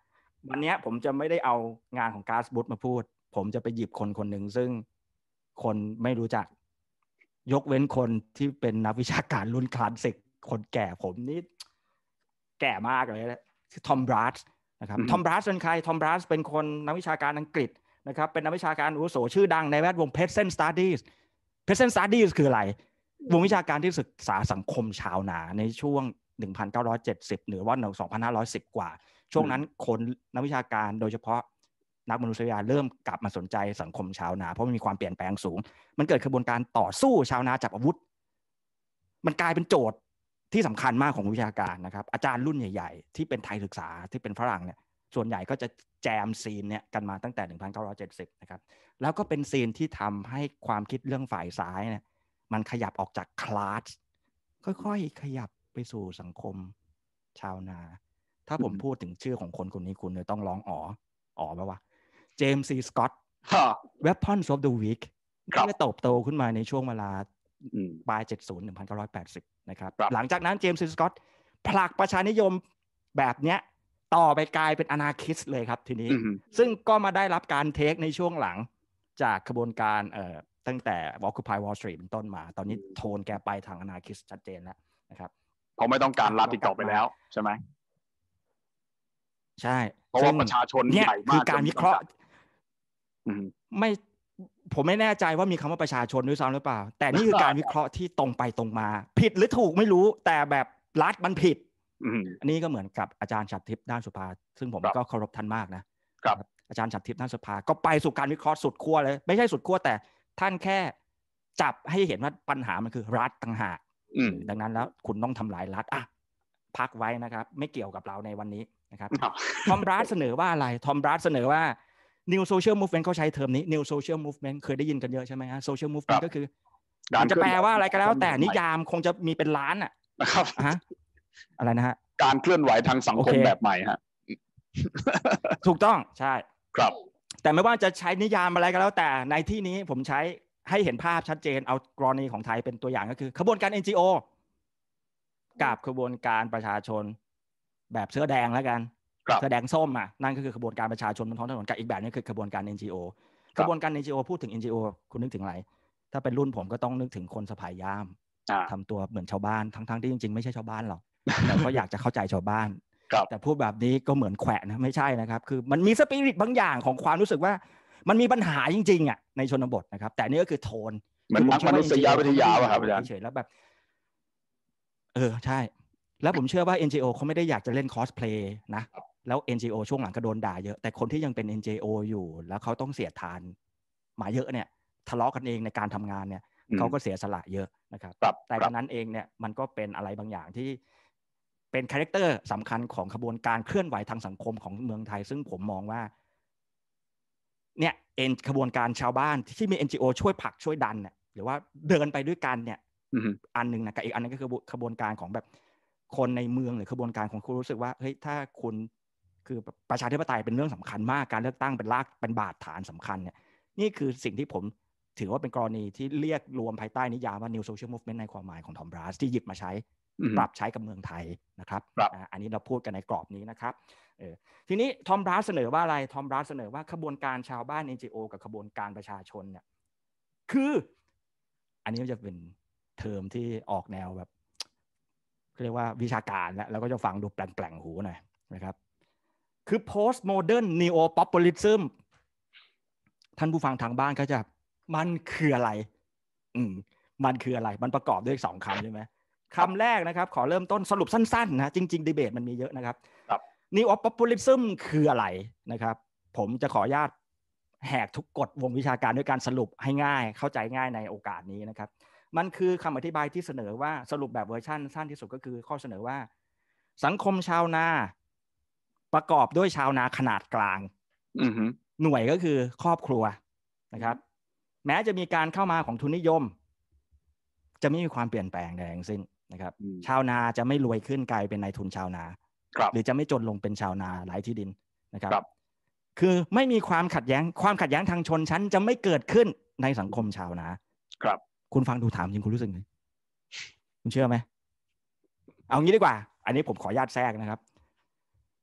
วันนี้ผมจะไม่ได้เอางานของการ์ดบูตมาพูด ผมจะไปหยิบคนคนหนึ่งซึ่งคนไม่รู้จักยกเว้นคนที่เป็นนักวิชาการรุ่นคลาสสิก คนแก่ผมนี่แก่มากเลยนะคือทอมบรัสนะครับทอมบรัสเป็นใครทอมบรัสเป็นคนนักวิชาการอังกฤษนะครับเป็นนักวิชาการอุโส ชื่อดังในแวดวงเพ e เซนสตาร์ดี้เพ e เซนสตาร์ดี้คืออะไร วงวิชาการที่ศึกษาสังคมชาวนา ในช่วง 1970 หรือว่า 2510 กว่า ช่วงนั้นคนนักวิชาการโดยเฉพาะนักมนุษยวิทยาเริ่มกลับมาสนใจสังคมชาวนา เพราะมันมีความเปลี่ยนแปลงสูง มันเกิดกระบวนการต่อสู้ชาวนาจับอาวุธ มันกลายเป็นโจทย์ที่สำคัญมากของวิชาการนะครับ อาจารย์รุ่นใหญ่ ๆ ที่เป็นไทยศึกษาที่เป็นฝรั่งเนี่ยส่วนใหญ่ก็จะแจมซีนเนี่ยกันมาตั้งแต่ 1970 นะครับ แล้วก็เป็นซีนที่ทำให้ความคิดเรื่องฝ่ายซ้ายเนี่ยมันขยับออกจากคลาสค่อยๆขยับไปสู่สังคมชาวนา ถ้าผมพูดถึงชื่อของคนคนนี้คุณเนี่ยต้องร้องอ๋ออ๋อไหมวะเจมส์ซีสกอตเว็บพอนซอฟต์เดอะวีคที่ได้เติบโตขึ้นมาในช่วงเวลาปลาย70 1980นะครับหลังจากนั้นเจมส์ซีสกอตผลักประชานิยมแบบเนี้ย ต่อไปกลายเป็นอนาคิสเลยครับ ทีนี้ซึ่งก็มาได้รับการเทคในช่วงหลังจากขบวนการเอ่อตั้งแต่ Occupy Wall Street เป็นต้นมา ตอนนี้โทนแกไปทางอนาคิสชัดเจนแล้วนะครับเขาไม่ต้องการรับติดต่อไปแล้วใช่ไหมใช่เพราะว่าประชาชนใหญ่มากคือการวิเคราะห์ไม่ผมไม่แน่ใจว่ามีคำว่าประชาชนด้วยซ้ำหรือเปล่า แต่นี่คือการวิเคราะห์ที่ตรงไปตรงมา ผิดหรือถูกไม่รู้แต่แบบรัฐมันผิดอันนี้ก็เหมือนกับอาจารย์ฉัตรทิพย์ด้านสุภา ซึ่งผมก็เคารพท่านมากนะครับอาจารย์ฉัตรทิพย์ด้านสุภา ก็ไปสู่การวิเคราะห์สุดขั้วเลยไม่ใช่สุดขั้วแต่ ท่านแค่ จับให้เห็นว่าปัญหามันคือ รัฐต่างหากดังนั้นแล้ว คุณต้องทำลายรัฐ อ่ะ พักไว้นะครับ ไม่เกี่ยวกับเราในวันนี้นะครับทอมบรัดเสนอว่าอะไรทอมบรัดเสนอว่า new social movement เขาใช้เทอมนี้ new social movement เคยได้ยินกันเยอะใช่ไหมฮะ social movement ก็คือจะแปลว่าอะไรก็แล้วแต่นิยามคงจะมีเป็นล้านอ่ะนะครับอะไรนะฮะ การเคลื่อนไหวทางสังคมแบบใหม่ฮะ ถูกต้องใช่ ครับ แต่ไม่ว่าจะใช้นิยามอะไรก็แล้วแต่ในที่นี้ผมใช้ให้เห็นภาพชัดเจน เอากรณีของไทยเป็นตัวอย่างก็คือ ขบวนการ NGO กับขบวนการประชาชน แบบเสื้อแดงแล้วกันเสื้อแดงส้มอ่ะนั่นก็คือกระบวนการประชาชนบนท้องถนนกับอีกแบบนึงคือกระบวนการ NGO ะบวนการ NGO พูดถึง NGO คุณนึกถึงอะไร ถ้าเป็นรุ่นผมก็ต้องนึกถึงคนสะพายย่ามทำตัวเหมือนชาวบ้านทั้งๆที่จริงๆ ไม่ใช่ชาวบ้านหรอก แต่ก็อยากจะเข้าใจชาวบ้าน แต่พูดแบบนี้ก็เหมือนแขวะนะไม่ใช่นะครับ คือมันมีสปิริตบางอย่างของความรู้สึกว่า มันมีปัญหาจริงๆ อ่ะ ในชนบทนะครับ แต่นี่ก็คือโทน มันนักมนุษยวิทยาครับอาจารย์เฉยแล้วแบบ เออใช่ แล้วผมเชื่อว่า NGO เขาไม่ได้อยากจะเล่นคอสเพลย์นะแล้ว NGO ช่วงหลังก็โดนด่าเยอะ แต่คนที่ยังเป็น NGO อยู่ แล้วเขาต้องเสียทานหมาเยอะเนี่ย ทะเลาะกันเองในการทำงานเนี่ยเขาก็เสียสละเยอะนะครับแต่งนั้นเองเนี่ย มันก็เป็นอะไรบางอย่างที่เป็นคาแรคเตอร์สำคัญของขบวนการเคลื่อนไหวทางสังคมของเมืองไทย ซึ่งผมมองว่า เนี่ย เอ็นขบวนการชาวบ้านที่มี NGO ช่วยผลักช่วยดันเนี่ยหรือว่าเดินไปด้วยกันเนี่ยอันหนึ่งนะกับอีกอันนึงก็คือขบวนการของแบบคนในเมืองหรือขบวนการของคุณรู้สึกว่าเฮ้ยถ้าคุณคือประชาธิปไตยเป็นเรื่องสำคัญมากการเลือกตั้งเป็นรากเป็นบาดฐานสำคัญเนี่ยนี่คือสิ่งที่ผมถือว่าเป็นกรณีที่เรียกรวมภายใต้นิยามว่า New Social Movement ในความหมายของทอมบรัสที่หยิบมาใช้ปรับใช้กับเมืองไทยนะครับ อันนี้เราพูดกันในกรอบนี้นะครับทีนี้ทอมบรัสเสนอว่าอะไรทอมบรัสเสนอว่าขบวนการชาวบ้าน NGO กับขบวนการประชาชนเนี่ยคือ อันนี้จะเป็นเทอมที่ออกแนวแบบเรียกว่าวิชาการ แล้วแล้วก็จะฟังดูแปลงๆหูหน่อยนะครับคือ post modern neo populism ท่านผู้ฟังทางบ้านก็จะมันคืออะไร อืมมันคืออะไร มันประกอบด้วยสองคำใช่ไหม คำแรกนะครับ ขอเริ่มต้นสรุปสั้นๆนะ จริงๆดีเบตมันมีเยอะนะครับ neo populism คืออะไรนะครับ ผมจะขออนุญาตแหกทุกกฎวงวิชาการด้วยการสรุปให้ง่าย เข้าใจง่ายในโอกาสนี้นะครับ มันคือคำอธิบายที่เสนอว่าสรุปแบบเวอร์ชั่นสั้นที่สุดก็คือ ข้อเสนอว่า สังคมชาวนาประกอบด้วยชาวนาขนาดกลางหน่วยก็คือครอบครัวนะครับ แม้จะมีการเข้ามาของทุนนิยม จะไม่มีความเปลี่ยนแปลงใดทั้งสิ้นนะครับ ชาวนาจะไม่รวยขึ้นกลายเป็นนายทุนชาวนาหรือจะไม่จนลงเป็นชาวนาหลายที่ดินนะครับบคือไม่มีความขัดแย้ง ความขัดแย้งทางชนชั้นจะไม่เกิดขึ้นในสังคมชาวนาครับคุณฟังดูถามจริงคุณรู้สึกไหมคุณเชื่อไหมเอางี้ดีกว่า อันนี้ผมขออนุญาตแทรกนะครับ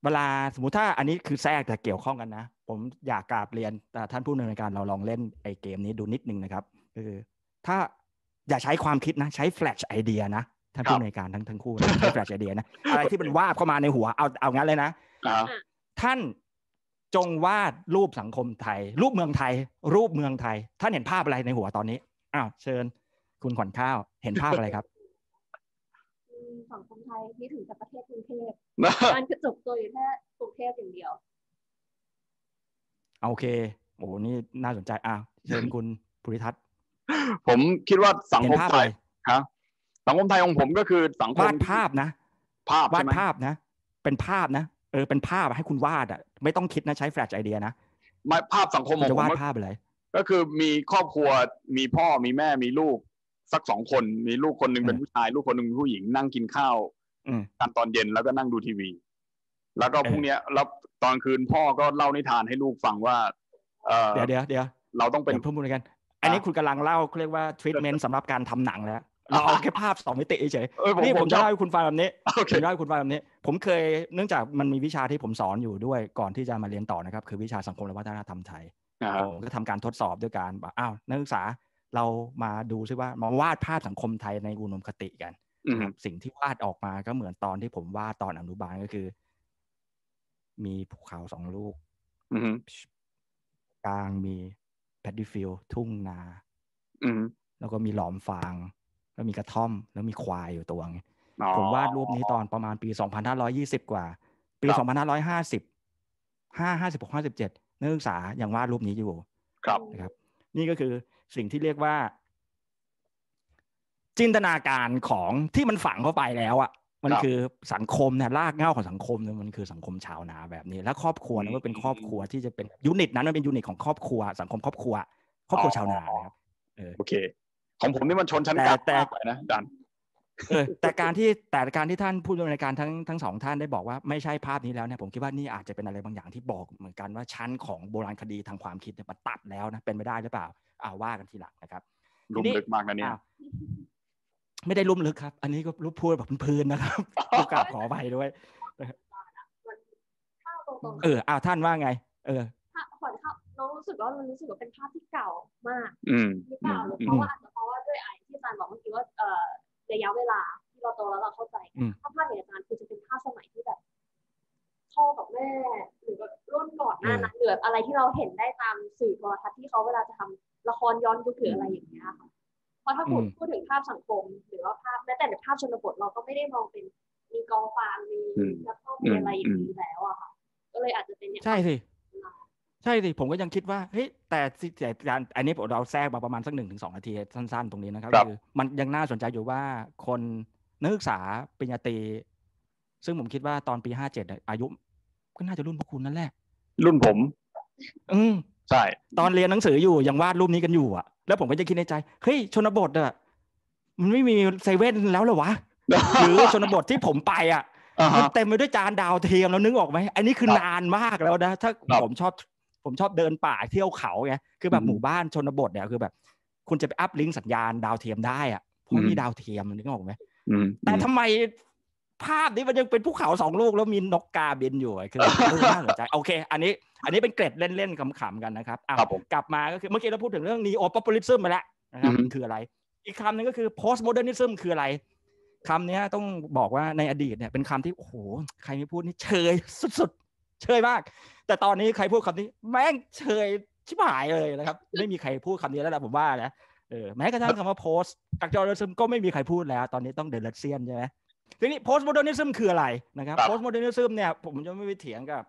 เวลาสมมุติถ้าอันนี้คือแทรกแต่เกี่ยวข้องกันนะผมอยากกราบเรียน แต่ท่านผู้ดำเนินการเราลองเล่นไอเกม นี้ดูนิดนึงนะครับคือ ถ้าอย่าใช้ความคิดนะใช้แฟลชไอเดียนะท่านผู้ดำเนินการทั้งทั้งคู่ใช้แฟลชไอเดียนะอะไรที่มันวาบเข้ามาในหัวเอาเอางั้นเลยนะท่านจงวาดรูปสังคมไทย รูปเมืองไทย รูปเมืองไทย ท่านเห็นภาพอะไรในหัวตอนนี้อ้าวเชิญ คุณขวัญข้าวเห็นภาพอะไรครับฝั่งคนไทยที่ถึงจากประเทศกรุงเทพการกระจุกตัวอยู่แค่กรุงเทพอย่างเดียว โอเค โอ้ นี่น่าสนใจอ่ะเชิญคุณภูริทัศน์ ผมคิดว่าสังคมไทยครับสังคมไทยของผมก็คือสังคม วาดภาพนะภาพวาดภาพนะ เป็นภาพนะ เออ เป็นภาพให้คุณวาดอ่ะไม่ต้องคิดนะ ใช้แฟลชไอเดียนะ ภาพสังคมของผมจะวาดภาพอะไรก็คือมีครอบครัว มีพ่อ มีแม่ มีลูกสักสองคนมีลูกคนหนึ่งเป็นผู้ชายลูกคนหนึ่งเป็นผู้หญิงนั่งกินข้าวกันตอนเย็นแล้วก็นั่งดูทีวี แล้วก็พรุ่งนี้แล้วตอนคืนพ่อก็เล่านิทานให้ลูกฟังว่าเดี๋ยวเดี๋ยวเดี๋ยวเราต้องเป็นเพ่อมูลกัน อันนี้คุณกำลังเล่าเรียกว่าทรีทเมนต์สำหรับการทำหนังแล้วเราเอาแค่ภาพสองมิติเฉยนี่ผมจะเล่าให้คุณฟังแบบนี้ผมเล่าให้คุณฟังแบบนี้ผมเคย เนื่องจากมันมีวิชาที่ผมสอนอยู่ด้วยก่อนที่จะมาเรียนต่อนะครับ คือวิชาสังคมและวัฒนธรรมไทยผมก็ทำการทดสอบด้วยการอ้าวนักศึกษาเรามาดูซิว่ามาวาดภาพสังคมไทยในอุดมคติกันครับสิ่งที่วาดออกมาก็เหมือนตอนที่ผมวาดตอนอนุบาลก็คือ มีภูเขาสองลูกกลางมีแพดดี้ฟิลทุ่งนาแล้วก็มีหลอมฟาง แล้วมีกระท่อมแล้วมีควายอยู่ตัวงผมวาดรูปนี้ตอนประมาณปี 2520 กว่า ปี 2550 5 56 57นักศึกษายังวาดรูปนี้อยู่ครับนะครับ นี่ก็คือสิ่งที่เรียกว่าจินตนาการของที่มันฝังเข้าไปแล้วอะมันคือสังคมเนี่ยรากเหง้าของสังคมเนี่ยมันคือสังคมชาวนาแบบนี้ แล้ว ครอบครัวนั้นมันเป็นครอบครัว ที่จะเป็นยูนิตนั้นมันเป็นยูนิตของครอบครัว สังคมครอบครัว ครอบครัวชาวนาครับโอเค ของผมนี่มันชนชั้นกลางแต่นะดันแต่การที่แต่การที่ท่านผู้ดำเนินการทั้งทั้งสองท่านได้บอกว่าไม่ใช่ภาพนี้แล้วเนี่ยผมคิดว่านี่อาจจะเป็นอะไรบางอย่างที่บอกเหมือนกันว่าชั้นของโบราณคดีทางความคิดเนี่ยมันตัดแล้วนะ เป็นไปได้หรือเปล่าอ่าว่ากันทีหลังนะครับลุ่มลึกมากนะเนี่ยไม่ได้ลุ่มลึกครับ อันนี้ก็รูปพูดแบบพื้นนะครับโอกาสขอไปด้วยเอออ้าวท่านว่าไง เออข่อนเข้าน้องรู้สึกว่ามันรู้สึกว่าเป็นภาพที่เก่ามาก อืมเก่ารือเพราะว่าอาจจะเพราะว่าด้วยไอที่อาจารย์บอกเมื่อกี้ว่าเอ่อระยะเวลา ที่เราโตแล้วเราเข้าใจถ้าภาพเหตุการณ์คือจะเป็นภาพสมัยที่แบบพ่อกับแม่หรือแบบรุ่นก่อนหน้านั้นหรืออะไรที่เราเห็นได้ตามสื่อโทรทัศน์ที่เขาเวลาจะทำละครย้อนยุคหรืออะไรอย่างเงี้ยค่ะเพราะถ้าพูดพูดถึงภาพสังคม หรือว่าภาพแม้แต่ในภาพชนบทเราก็ไม่ได้มองเป็นมีกองฟางมีแล้วก็มีอะไรอย่างนี้แล้วอะค่ะ ก็เลยอาจจะเป็นใช่สิช่สิผมก็ยังคิดว่าเฮ้ยแต่แต่อันนี้เราแทรกมาประมาณสักหนึ่งถึงสองนาทีสั้นๆ ตรงนี้นะครับคือมันยังน่าสนใจอยู่ว่าคนนักศึกษาปริญญาตรีซึ่งผมคิดว่าตอนปีห้าเจ็ดอายุ ก็น่าจะรุ่นพวกคุณนั่นแหละรุ่นผม อืมใช่ ตอนเรียนหนังสืออยู่ยังวาดรูปนี้กันอยู่อ่ะแล้วผมก็จะคิดในใจเฮ้ยชนบทอ่ะมันไม่มีเซเว่นแล้วเหรอวะหรือชนบทที่ผมไป อ่ะมันเต็มไปด้วยจานดาวเทียมแล้วนึกออกไหมอันนี้คือนานมากแล้วนะถ้าผมชอบผมชอบเดินป่าเที่ยวเขาไงคือแบบหมู่บ้านชนบทเนี่ยคือแบบ คุณจะไปอัพลิงก์สัญญาณดาวเทียมได้อะเพราะมีดาวเทียมนึกออกไหมแต่ทำไมภาพนี้มันยังเป็นภูเขาสองลูกแล้วมีนกกาบินอยู่คือน่าสนใจโอเค อันนี้อันนี้เป็นเกร็ดเล่นๆขำๆกันนะครับอกลับมาก็คือเมื่อกี้เราพูดถึงเรื่องนีโอป๊อปปูลิซึมมาแล้วนะครับคืออะไร อีกคำหนึ่งก็คือโพสต์โมเดิร์นิซึมคืออะไรคำนี้ต้องบอกว่าในอดีตเนี่ยเป็นคำที่โอ้โหใครไม่พูดนี่เชยสุดเชยมากแต่ตอนนี้ใครพูดคำนี้ แม่งเชยชิบหายเลยนะครับไม่มีใครพูดคำนี้แล้วละผมว่านะเออแม้กระทั่งคำว่าโพสต์จกจอร์ซึมก็ไม่มีใครพูดแล้ว ตอนนี้ต้องเดลเซียนใช่ไหมทีนี้โพสต์โมเดิร์นิซึมคืออะไรนะครับ โพสต์โมเดิร์นิซึมเนี่ย ผมจะไม่ไปเถียงกับ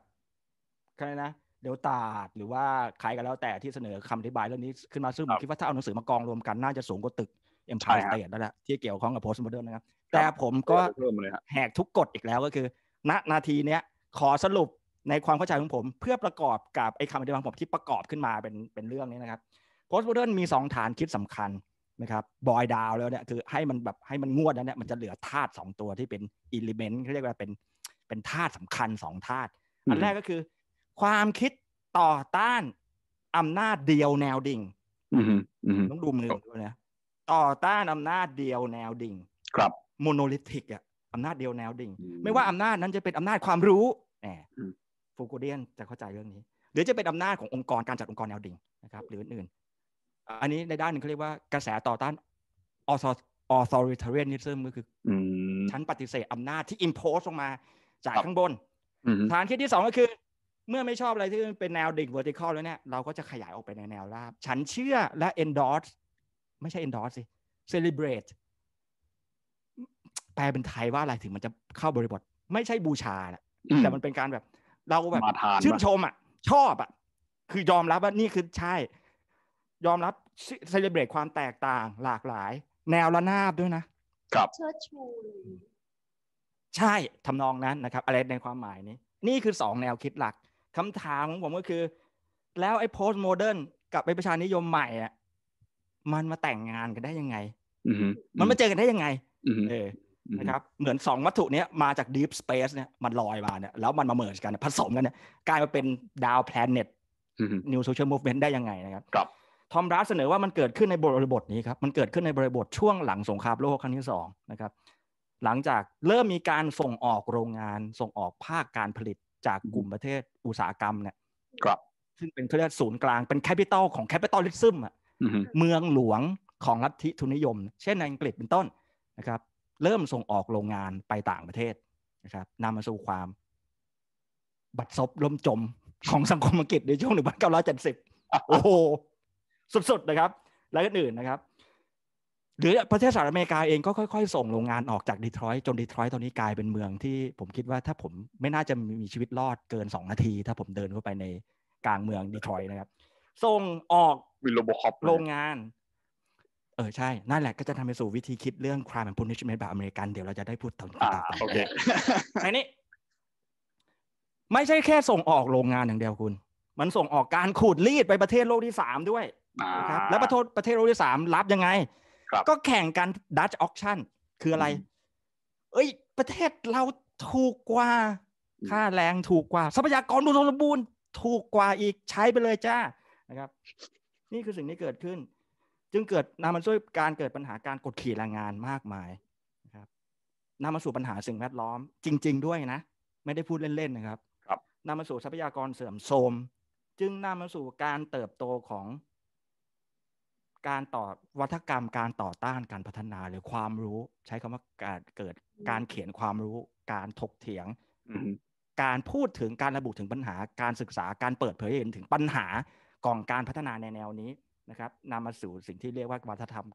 ใครนะเดลตาดหรือว่าใครก็แล้วแต่ที่เสนอคำอธิบายเรื่องนี้ขึ้นมาซึ่งผมคิดว่าถ้าเอาหนังสือมากองรวมกันน่าจะสูงกว่าตึกเอ็มพายสเตทแล้วแหละที่เกี่ยวข้องกับโพสต์โมเดิร์นนะครับแต่ผมก็แหกทุกกฎอีกแล้วก็คือณนาทีเนี้ย ขอสรุปในความเข้าใจของผม เพื่อประกอบกับไอ้คำอธิบายของผม ที่ประกอบขึ้นมาเป็นเป็นเรื่องนี้นะครับโพสต์โมเดิร์นมี 2 ฐานคิดสำคัญนะครับบอยดาวแล้วเนี่ยคือให้มันแบบให้มันงวดแล้วเนี่ยมันจะเหลือธาตุสองตัวที่เป็นอิเลเมนต์เขาเรียกว่าเป็น เป็นธาตุสำคัญสองธาตุอันแรกก็คือ ความคิดต่อต้านอำนาจเดียวแนวดิ่งต้องดูมือด้วยนะต่อต้านอำนาจเดียวแนวดิ่ง ครับโมโนลิทิกอะอำนาจเดียวแนวดิ่งไม่ว่าอำนาจนั้นจะเป็นอำนาจความรู้เนี่ยฟูกูเดียนจะเข้าใจเรื่องนี้ หรือจะเป็นอำนาจขององค์กรการจัดองค์กรแนวดิ่งนะครับ หรืออื่นอันนี้ในด้านหนึ่งเขาเรียกว่ากระแสต่อต้านออโซริเทเรียนนิซึมก็คือชั้นปฏิเสธอำนาจที่อิมโพสลงมาจากข้างบน ฐานคิดที่สองก็คือ เมื่อไม่ชอบอะไรที่เป็นแนวดิ่งอร์ติคอลแล้วเนี่ยเราก็จะขยายออกไปในแนวราบ ฉันเชื่อและเ็นดอร์สไม่ใช่อ็นดอร์สสิเซเลบรตแปลเป็นไทยว่าอะไรถึงมันจะเข้าบริบท ไม่ใช่บูชาแหละแต่มันเป็นการแบบเราแบบชื่นชมอ่ะ ชอบอ่ะคือยอมรับว่านี่คือใช่ ยอมรับเซเลบรตความแตกต่างหลากหลาย แนวระนาบด้วยนะครับเชิดชูใช่ทำนองนั้นนะครับอะไรในความหมายนี้นี่คือสองแนวคิดหลักคำถามของผมก็คือ แล้วไอ้โพสต์โมเดิร์นกับไอ้ประชานิยมใหม่อ่ะมันมาแต่งงานกันได้ยังไงมันมาเจอกันได้ยังไงเออนะครับเหมือน 2 วัตถุนี้มาจาก Deep Space เนี่ยมันลอยมาเนี่ยแล้วมันมาเมิร์จกัน ผสมกันเนี่ย กลายมาเป็นดาวแพลเน็ตนิวโซเชียลมูฟเมนต์ได้ยังไงนะครับ ครับทอมรัสเสนอว่ามันเกิดขึ้นในบริบทนี้ครับ มันเกิดขึ้นในบริบทช่วงหลังสงครามโลกครั้งที่สองนะครับ หลังจากเริ่มมีการส่งออกโรงงาน ส่งออกภาคการผลิตจากกลุ่มประเทศอุตสาหกรรมเนี่ย ครับ ซึ่งเป็นเคเรียกศูนย์กลางเป็นแคปิตอลของแคปิตอลิซึมอ่ะเมืองหลวงของลัทธิทุนนิยมเช่นในอังกฤษเป็นต้นนะครับเริ่มส่งออกโรงงานไปต่างประเทศนะครับนำมาสู่ความบัดซบล่มจม ของสังคมอังกฤษในช่วงหนึ่งพันเก้าร้อยเจ็ดสิบโอ้โหสุดๆนะครับ และอื่นนะครับ หรือประเทศสหรัฐอเมริกาเองก็ค่อยๆส่งโรงงานออกจากดีทรอยต์จนดีทรอยต์ตอนนี้กลายเป็นเมืองที่ผมคิดว่าถ้าผมไม่น่าจะมีชีวิตรอดเกินสองนาทีถ้าผมเดินเข้าไปในกลางเมืองดีทรอยต์นะครับส่งออกโรงงานเออใช่นั่นแหละก็จะทำไปสู่วิธีคิดเรื่อง crime and punishment แบบอเมริกัน เดี๋ยวเราจะได้พูดต่อไปโอเคอันนี้ไม่ใช่แค่ส่งออกโรงงานอย่างเดียวคุณ มันส่งออกการขูดรีดไปประเทศโลกที่สามด้วยครับ แล้วประเทศประเทศโลกที่สามรับยังไง ก็แข่งกันดัชออคชั่นคืออะไร เอ้ย ประเทศเราถูกกว่า ค่าแรงถูกกว่า ทรัพยากรดูสมบูรณ์ ถูกกว่าอีกใช้ไปเลยจ้านะครับ นี่คือสิ่งที่เกิดขึ้นจึงเกิดนำมาช่วยการเกิดปัญหาการกดขี่แรงงานมากมายนะครับนามาสู่ปัญหาสิ่งแวดล้อม จริงๆ ด้วยนะ ไม่ได้พูดเล่นๆนะครับ ครับนำมาสู่ทรัพยากรเสื่อมโทรมจึงนำมาสู่การเติบโตของการต่อวัฒกรรม การต่อต้านการพัฒนาหรือความรู้ ใช้คำว่าการเกิดการเขียนความรู้การถกเถียงการพูดถึงการระบุถึงปัญหา การศึกษาการเปิดเผยเห็นถึงปัญหากองการพัฒนาในแนวนี้นะครับนำมาสู่สิ่งที่เรียกว่าวัฒนธรรม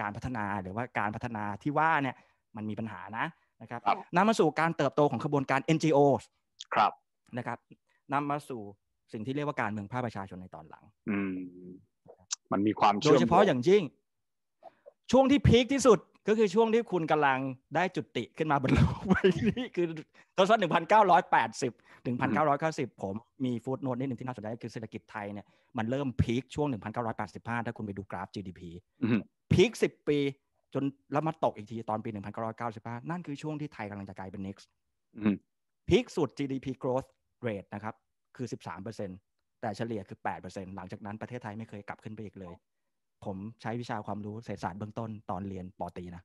การพัฒนาหรือว่าการพัฒนาที่ว่าเนี่ย มันมีปัญหานะนะครับนำมาสู่การเติบโตของขบวนการ NGO ครับนะครับนำมาสู่สิ่งที่เรียกว่าการเมืองภาคประชาชนในตอนหลัง อืม มันมีความโดยเฉพาะอย่างยิ่ง ช่วงที่พีคที่สุดก็คือช่วงที่คุณกำลังได้จุติขึ้นมาบนโลกใบนี้คือท้วรแป1980ถึง1990 ผมมีฟูดโนดนิดหนึ่งที่น่าสนใจคือเศรษฐกิจไทยเนี่ยมันเริ่มพีคช่วง 1985 ถ้าคุณไปดูกราฟ GDP พีคสิบปีจนแล้วมาตกอีกทีตอนปี 1995 นั่นคือช่วงที่ไทยกำลังจะกลายเป็น next พีคสุด GDP growth rate นะครับ คือ 13%แต่เฉลี่ยคือ 8%หลังจากนั้นประเทศไทยไม่เคยกลับขึ้นไปอีกเลยผมใช้วิชาความรู้เศรษฐศาสตร์เบื้องต้นตอนเรียนปอตีนะ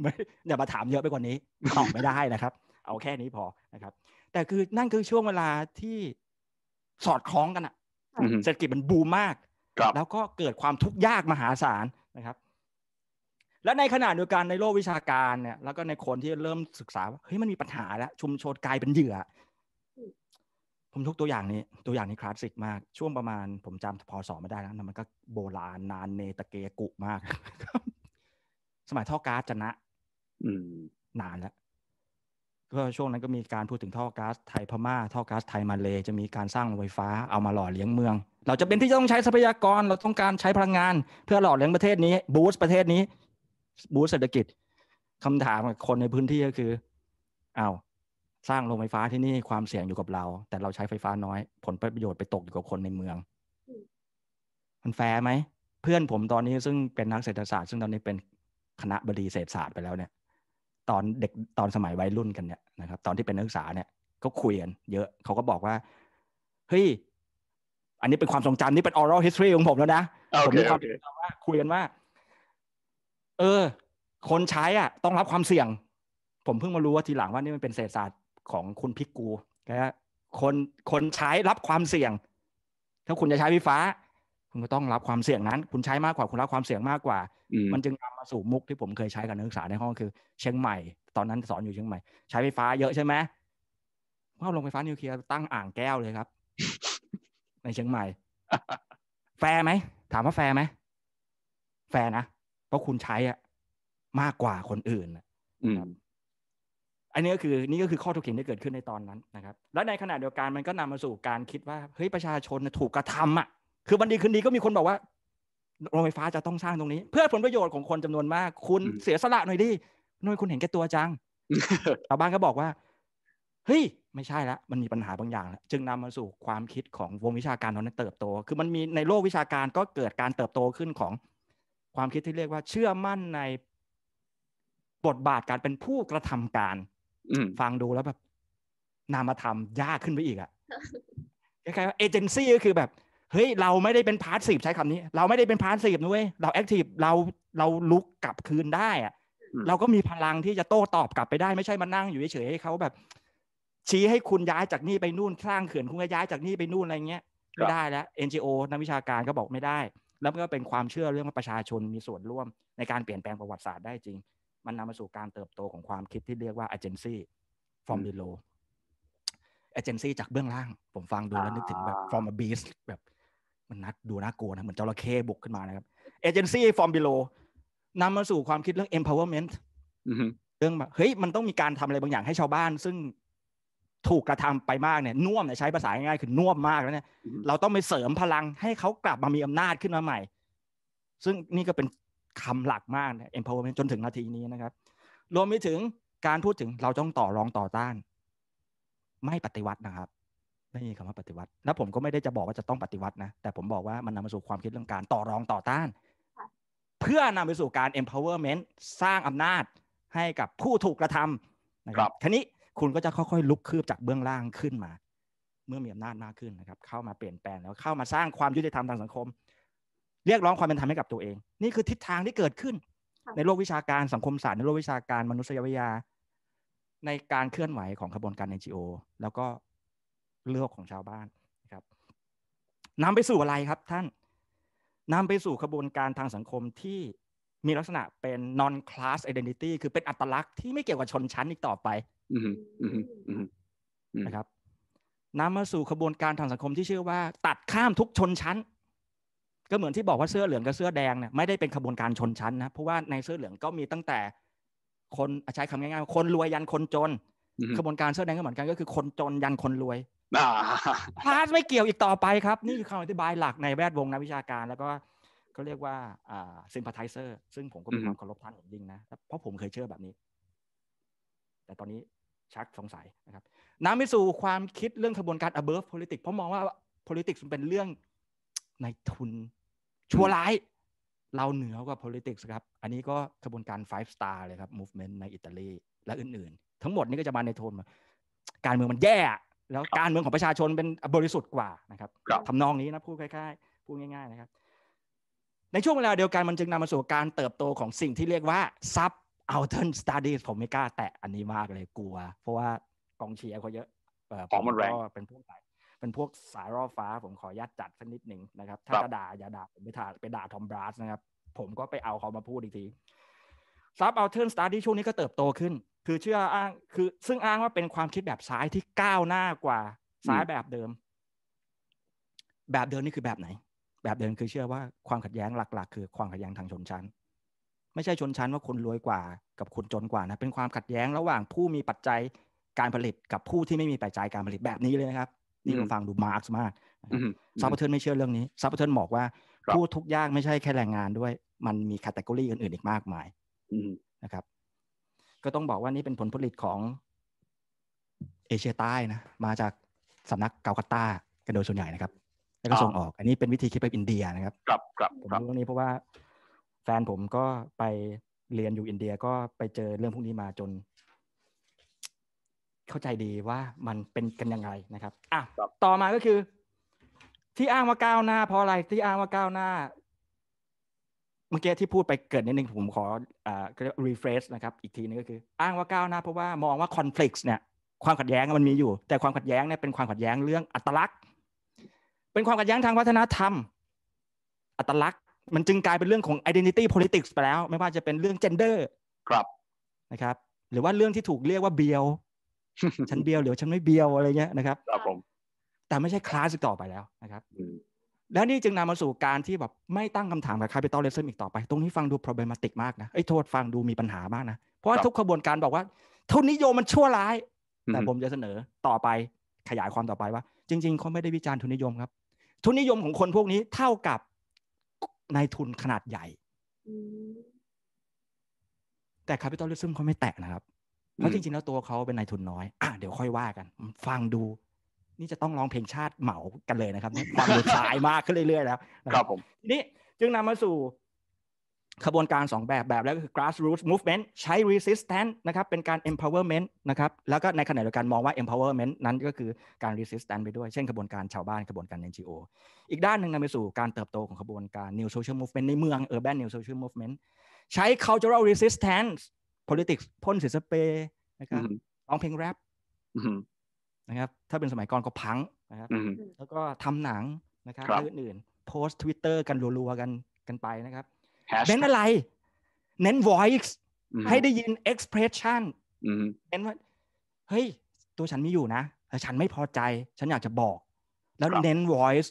ไม่อย่ามาถามเยอะไปกว่านี้ตอบไม่ได้นะครับ เอาแค่นี้พอนะครับ แต่คือนั่นคือช่วงเวลาที่สอดคล้องกันอะเศรษฐกิจมันบูมมาก แล้วก็เกิดความทุกข์ยากมหาศาลนะครับ และในขณะเดียวกันในโลกวิชาการเนี่ย แล้วก็ในคนที่เริ่มศึกษาเฮ้ยมันมีปัญหาแล้วชุมชนกลายเป็นเหยื่อผมทุกตัวอย่างนี้ ตัวอย่างนี้คลาสสิกมาก ช่วงประมาณผมจำพอสอไม่ได้แล้วมันก็โบราณนานเนตะเกกุมาก สมัยท่อก๊าซชนะนานแล้ว ก็ช่วงนั้นก็มีการพูดถึงท่อก๊าซไทยพม่า ท่อก๊าซไทยมาเลจะมีการสร้างโรงไฟฟ้าเอามาหล่อเลี้ยงเมือง เราจะเป็นที่ต้องใช้ทรัพยากรเราต้องการใช้พลังงาน เพื่อหล่อเลี้ยงประเทศนี้ บูสต์ประเทศนี้ บูสต์เศรษฐกิจ คำถามคนในพื้นที่ก็คืออา้าวสร้างโรงไฟฟ้าที่นี่ความเสี่ยงอยู่กับเรา แต่เราใช้ไฟฟ้าน้อย ผลประโยชน์ไปตกอยู่กับคนในเมือง มันแฟร์ไหมเพื่อนผมตอนนี้ซึ่งเป็นนักเศรษฐศาสตร์ ซึ่งตอนนี้เป็นคณะบดีเศรษฐศาสตร์ไปแล้วเนี่ย ตอนเด็กตอนสมัยวัยรุ่นกันเนี่ยนะครับ ตอนที่เป็นนักศึกษาเนี่ย ก็คุยกันเยอะ เขาก็บอกว่าเฮ้ยอันนี้เป็นความทรงจำนี่เป็น oral history ของผมแล้วนะ okay, ผมมีความทรจำว่าคุยกันว่าเออ คนใช้อ่ะ ต้องรับความเสี่ยง ผมเพิ่งมารู้ว่าทีหลังว่านี่มันเป็นเศรษฐศาสตร์ของคุณพิกูนะคน คนใช้รับความเสี่ยง ถ้าคุณจะใช้ไฟฟ้า คุณก็ต้องรับความเสี่ยงนั้น คุณใช้มากกว่า คุณรับความเสี่ยงมากกว่า มันจึงนำามาสู่มุกที่ผมเคยใช้กับนักศึกษาในห้องคือเชียงใหม่ ตอนนั้นสอนอยู่เชียงใหม่ ใช้ไฟฟ้าเยอะใช่ไหมเข้าลงไฟฟ้านิวเคลียร์ตั้งอ่างแก้วเลยครับ ในเชียงใหม่แฟร์ไหม ถามว่าแฟร์ไหม แฟร์นะ เพราะคุณใช้อะมากกว่าคนอื่นอืมอันนี้ก็คือนี่ก็คือข้อถกเถียงที่เกิดขึ้นในตอนนั้นนะครับ และในขณะเดียวกันมันก็นำมาสู่การคิดว่า เฮ้ย ประชาชนถูกกระทำอ่ะคือบันดีคืนดีก็มีคนบอกว่า โรงไฟฟ้าจะต้องสร้างตรงนี้ เพื่อผลประโยชน์ของคนจำนวนมาก คุณเสียสละหน่อยดิน้อยคุณเห็นแก่ตัวจังชาวบ้านก็บอกว่า เฮ้ย ไม่ใช่ละมันมีปัญหาบางอย่างแล้วจึงนำมาสู่ความคิดของวงวิชาการตอนนั้นเติบโต คือมันมีในโลกวิชาการก็เกิดการเติบโตขึ้นของความคิดที่เรียกว่า เชื่อมั่นในบทบาทการเป็นผู้กระทำการฟังดูแล้วแบบนามธรรมยากขึ้นไปอีกอะคล้ายๆว่าเอเจนซี่ก็คือแบบ เฮ้ย เราไม่ได้เป็นพาร์ทสีบใช้คำนี้ เราไม่ได้เป็นพาร์ทสีบนะเว้ยเราแอคทีฟเราเราลุกกลับคืนได้อะเราก็มีพลังที่จะโต้ตอบกลับไปได้ไม่ใช่มานั่งอยู่เฉยๆให้เขาแบบ ชี้ให้คุณย้ายจากนี่ไปนู่นสร้างเขื่อนคุณก็ย้ายจากนี่ไปนู่นอะไรเงี้ยไม่ได้แล้วเอ็นจีโอนักวิชาการก็บอกไม่ได้ แล้วก็เป็นความเชื่อเรื่องว่าประชาชนมีส่วนร่วมในการเปลี่ยนแปลงประวัติศาสตร์ได้จริงมันนำมาสู่การเติบโตของความคิดที่เรียกว่าเจนซี่ from below เจนซี่จากเบื้องล่างผมฟังดูแล้วนึกถึงแบบ from a beast แบบมันนัดดูน่ากลัวนะเหมือนจระเข้บุกขึ้นมานะครับเอเจนซี่ from below นำมาสู่ความคิดเรื่อง empowerment เรื่องแบบเฮ้ยมันต้องมีการทำอะไรบางอย่างให้ชาวบ้าน ซึ่งถูกกระทำไปมากเนี่ย น่วมเนี่ยใช้ภาษาง่ายๆคือน่วมมากแล้วเนี่ยเราต้องไปเสริมพลังให้เขากลับมามีอำนาจขึ้นมาใหม่ ซึ่งนี่ก็เป็นคำหลักมาก empowerment จนถึงนาทีนี้นะครับ รวมไปถึงการพูดถึงเราต้องต่อรองต่อต้าน ไม่ปฏิวัตินะครับ ไม่มีคำว่าปฏิวัติแล้วผมก็ไม่ได้จะบอกว่าจะต้องปฏิวัตินะแต่ผมบอกว่ามันนำมาสู่ความคิดเรื่องการต่อรองต่อต้านเพื่อนำไปสู่การ empowerment สร้างอำนาจให้กับผู้ถูกกระทำนะครับทีนี้คุณก็จะค่อย ๆ ลุกคืบจากเบื้องล่างขึ้นมาเมื่อมีอำนาจมากขึ้นนะครับ เข้ามาเปลี่ยนแปลงแล้วเข้ามาสร้างความยุติธรรมทางสังคมเรียกร้องความเป็นธรรมให้กับตัวเอง นี่คือทิศทางที่เกิดขึ้น ในโลกวิชาการสังคมศาสตร์ ในโลกวิชาการมนุษยวิทยา ในการเคลื่อนไหวของขบวนการ NGO แล้วก็เลือกของชาวบ้านนะครับนำไปสู่อะไรครับท่านนำไปสู่ขบวนการทางสังคมที่มีลักษณะเป็น non class identity คือเป็นอัตลักษณ์ที่ไม่เกี่ยวกับชนชั้นอีกต่อไปนะครับนำมาสู่ขบวนการทางสังคมที่ชื่อว่า ตัดข้ามทุกชนชั้นก็เหมือนที่บอกว่าเสื้อเหลืองกับเสื้อแดงเนี่ยไม่ได้เป็นขบวนการชนชั้นนะเพราะว่าในเสื้อเหลืองก็มีตั้งแต่คนใช้คำง่ายๆคนรวยยันคนจน ขบวนการเสื้อแดงก็เหมือนกันก็คือคนจน ยันคนรวยพาสไม่เกี่ยวอีกต่อไปครับ นี่คือคำอธิบายหลักในแวดวงนักวิชาการแล้วก็เขาเรียกว่าซิมพัตไทเซอร์ซึ่งผมก็มีความเคารพท่านอย่างยิ่งนะเพราะผมเคยเชื่อแบบนี้ แต่ตอนนี้ชักสงสัยนะครับนำไปสู่ความคิดเรื่องขบวนการ above politics เพราะมองว่า politics มันเป็นเรื่องในทุนชั่วร้าย เราเหนือกว่า politics ครับ อันนี้ก็กระบวนการ five star เลยครับ movement ในอิตาลี และอื่น ๆ ทั้งหมดนี้ก็จะมาในโทนการเมืองมันแย่ แล้วการเมืองของประชาชนเป็นบริสุทธิ์กว่านะครับทำนองนี้นะพูดคล้าย ๆ พูดง่าย ๆ นะครับ ในช่วงเวลาเดียวกันมันจึงนำมาสู่การเติบโตของสิ่งที่เรียกว่า sub เอ t e r น s t u d ์ดผมไม่กล้าแตะอันนี้มากเลยกลัว เพราะว่ากองเชียร์เขาเยอะของมันแรงเป็นพวกสายเป็นพวกสายรออฟ้าผมขอยัดจัดสักนิดหนึ่งนะครับ ถ้าจะด่าอย่าด่าไปด่าไปด่าทอมบรัสนะครับ ผมก็ไปเอาเขามาพูดอีกทีซับเอาเทิร์นสตาร์ที่ช่วงนี้ก็เติบโตขึ้น คือเชื่ออ้างคือ ซึ่งอ้างว่าเป็นความคิดแบบซ้ายที่ก้าวหน้ากว่าซ้ายแบบเดิม แบบเดิมนี่คือแบบไหน แบบเดิมคือเชื่อว่าความขัดแย้งหลัก ๆ คือความขัดแย้งทางชนชั้น ไม่ใช่ชนชั้นว่าคนรวยกว่ากับคนจนกว่านะ เป็นความขัดแย้งระหว่างผู้มีปัจจัยการผลิตกับผู้ที่ไม่มีปัจจัยการผลิตแบบนี้เลยนะครับนี่เราฟังดูมาร์กมากซับเปอร์เทิร์นไม่เชื่อเรื่องนี้ซับเปอร์เทิร์นบอกว่าผู้ทุกยากไม่ใช่แค่แรงงานด้วย มันมีแคตตากรีอื่นๆอีกมากมายนะครับ ก็ต้องบอกว่านี่เป็นผลผลิตของเอเชียใต้นะ มาจากสำนักเกาคาตากันโดยส่วนใหญ่นะครับ แล้วก็ส่งออกอันนี้เป็นวิธีคิดแบบอินเดียนะครับครับครับผมรู้เรื่องนี้เพราะว่าแฟนผมก็ไปเรียนอยู่อินเดียก็ไปเจอเรื่องพวกนี้มาจนเข้าใจดีว่ามันเป็นกันยังไงนะครับอ่ะต่อมาก็คือ ที่อ้างว่าก้าวหน้า เพราะอะไร ที่อ้างว่าก้าวหน้า เมื่อกี้ที่พูดไปเกิดนิดนึงผมขออ่ารีเฟรชนะครับ อีกทีนึงก็คือ อ้างว่าก้าวหน้า เพราะว่ามองว่าคอน FLICT เนี่ย ความขัดแย้งมันมีอยู่ แต่ความขัดแย้งเนี่ย เป็นความขัดแย้งเรื่องอัตลักษณ์ เป็นความขัดแย้งทางวัฒนธรรม อัตลักษณ์ มันจึงกลายเป็นเรื่องของ identity politics ไปแล้ว ไม่ว่าจะเป็นเรื่อง gender ครับ นะครับ หรือว่าเรื่องที่ถูกเรียกว่าเบียวฉันเบียวเดี๋ยวฉันไม่เบียวอะไรเงี้ยนะครับ ครับผม แต่ไม่ใช่คลาสต่อไปแล้วนะครับ แล้วนี่จึงนำมาสู่การที่แบบไม่ตั้งคำถามกับคาปิตอลเลสเซอร์อีกต่อไป ตรงนี้ฟังดูปรบเ l มติกมากนะไอ้โทษฟังดูมีปัญหามากนะ เพราะทุกขบวนการบอกว่าทุนนิยมมันชั่วร้าย แต่ผมจะเสนอต่อไปขยายความต่อไปว่า จริง ๆเขาไม่ได้วิจารณ์ทุนนิยมครับ ทุนนิยมของคนพวกนี้เท่ากับนายทุนขนาดใหญ่ แต่คาปิตอลเลสเซอร์เขาไม่แตะนะครับเพราะจริงๆแล้วตัวเขาเป็นนายทุนน้อยอ่ะเดี๋ยวค่อยว่ากัน ฟังดู นี่จะต้องร้องเพลงชาติเหมากันเลยนะครับความดูาายมากขึ้นเรื่อยๆแล้ว ครับผม ทีนี้จึงนำมาสู่ ขบวนการ 2 แบบ แบบแรกก็คือ grassroots movement ใช้ resistance นะครับ เป็นการ empowerment นะครับ แล้วก็ในขณะเดียวกันมองว่า empowerment นั้นก็คือการ resistance ไปด้วย เช่นขบวนการชาวบ้าน ขบวนการ NGO อีกด้านหนึ่งนำไปสู่การเติบโตของขบวนการ new social movement ในเมือง urban new social movement ใช้ cultural resistance politics พ่นสีสเปรย์นะครับร้องเพลงแรปนะครับ ถ้าเป็นสมัยก่อนก็พัง นะครับ แล้วก็ทำหนังนะครับอื่นโพสต์ทวิตเตอร์กันรัว ๆ กัน กันไปนะครับ เน้นอะไร เน้น voice ให้ได้ยิน expression เน้นว่า เฮ้ย ตัวฉันมีอยู่นะแต่ฉันไม่พอใจ ฉันอยากจะบอก แล้วเน้น voice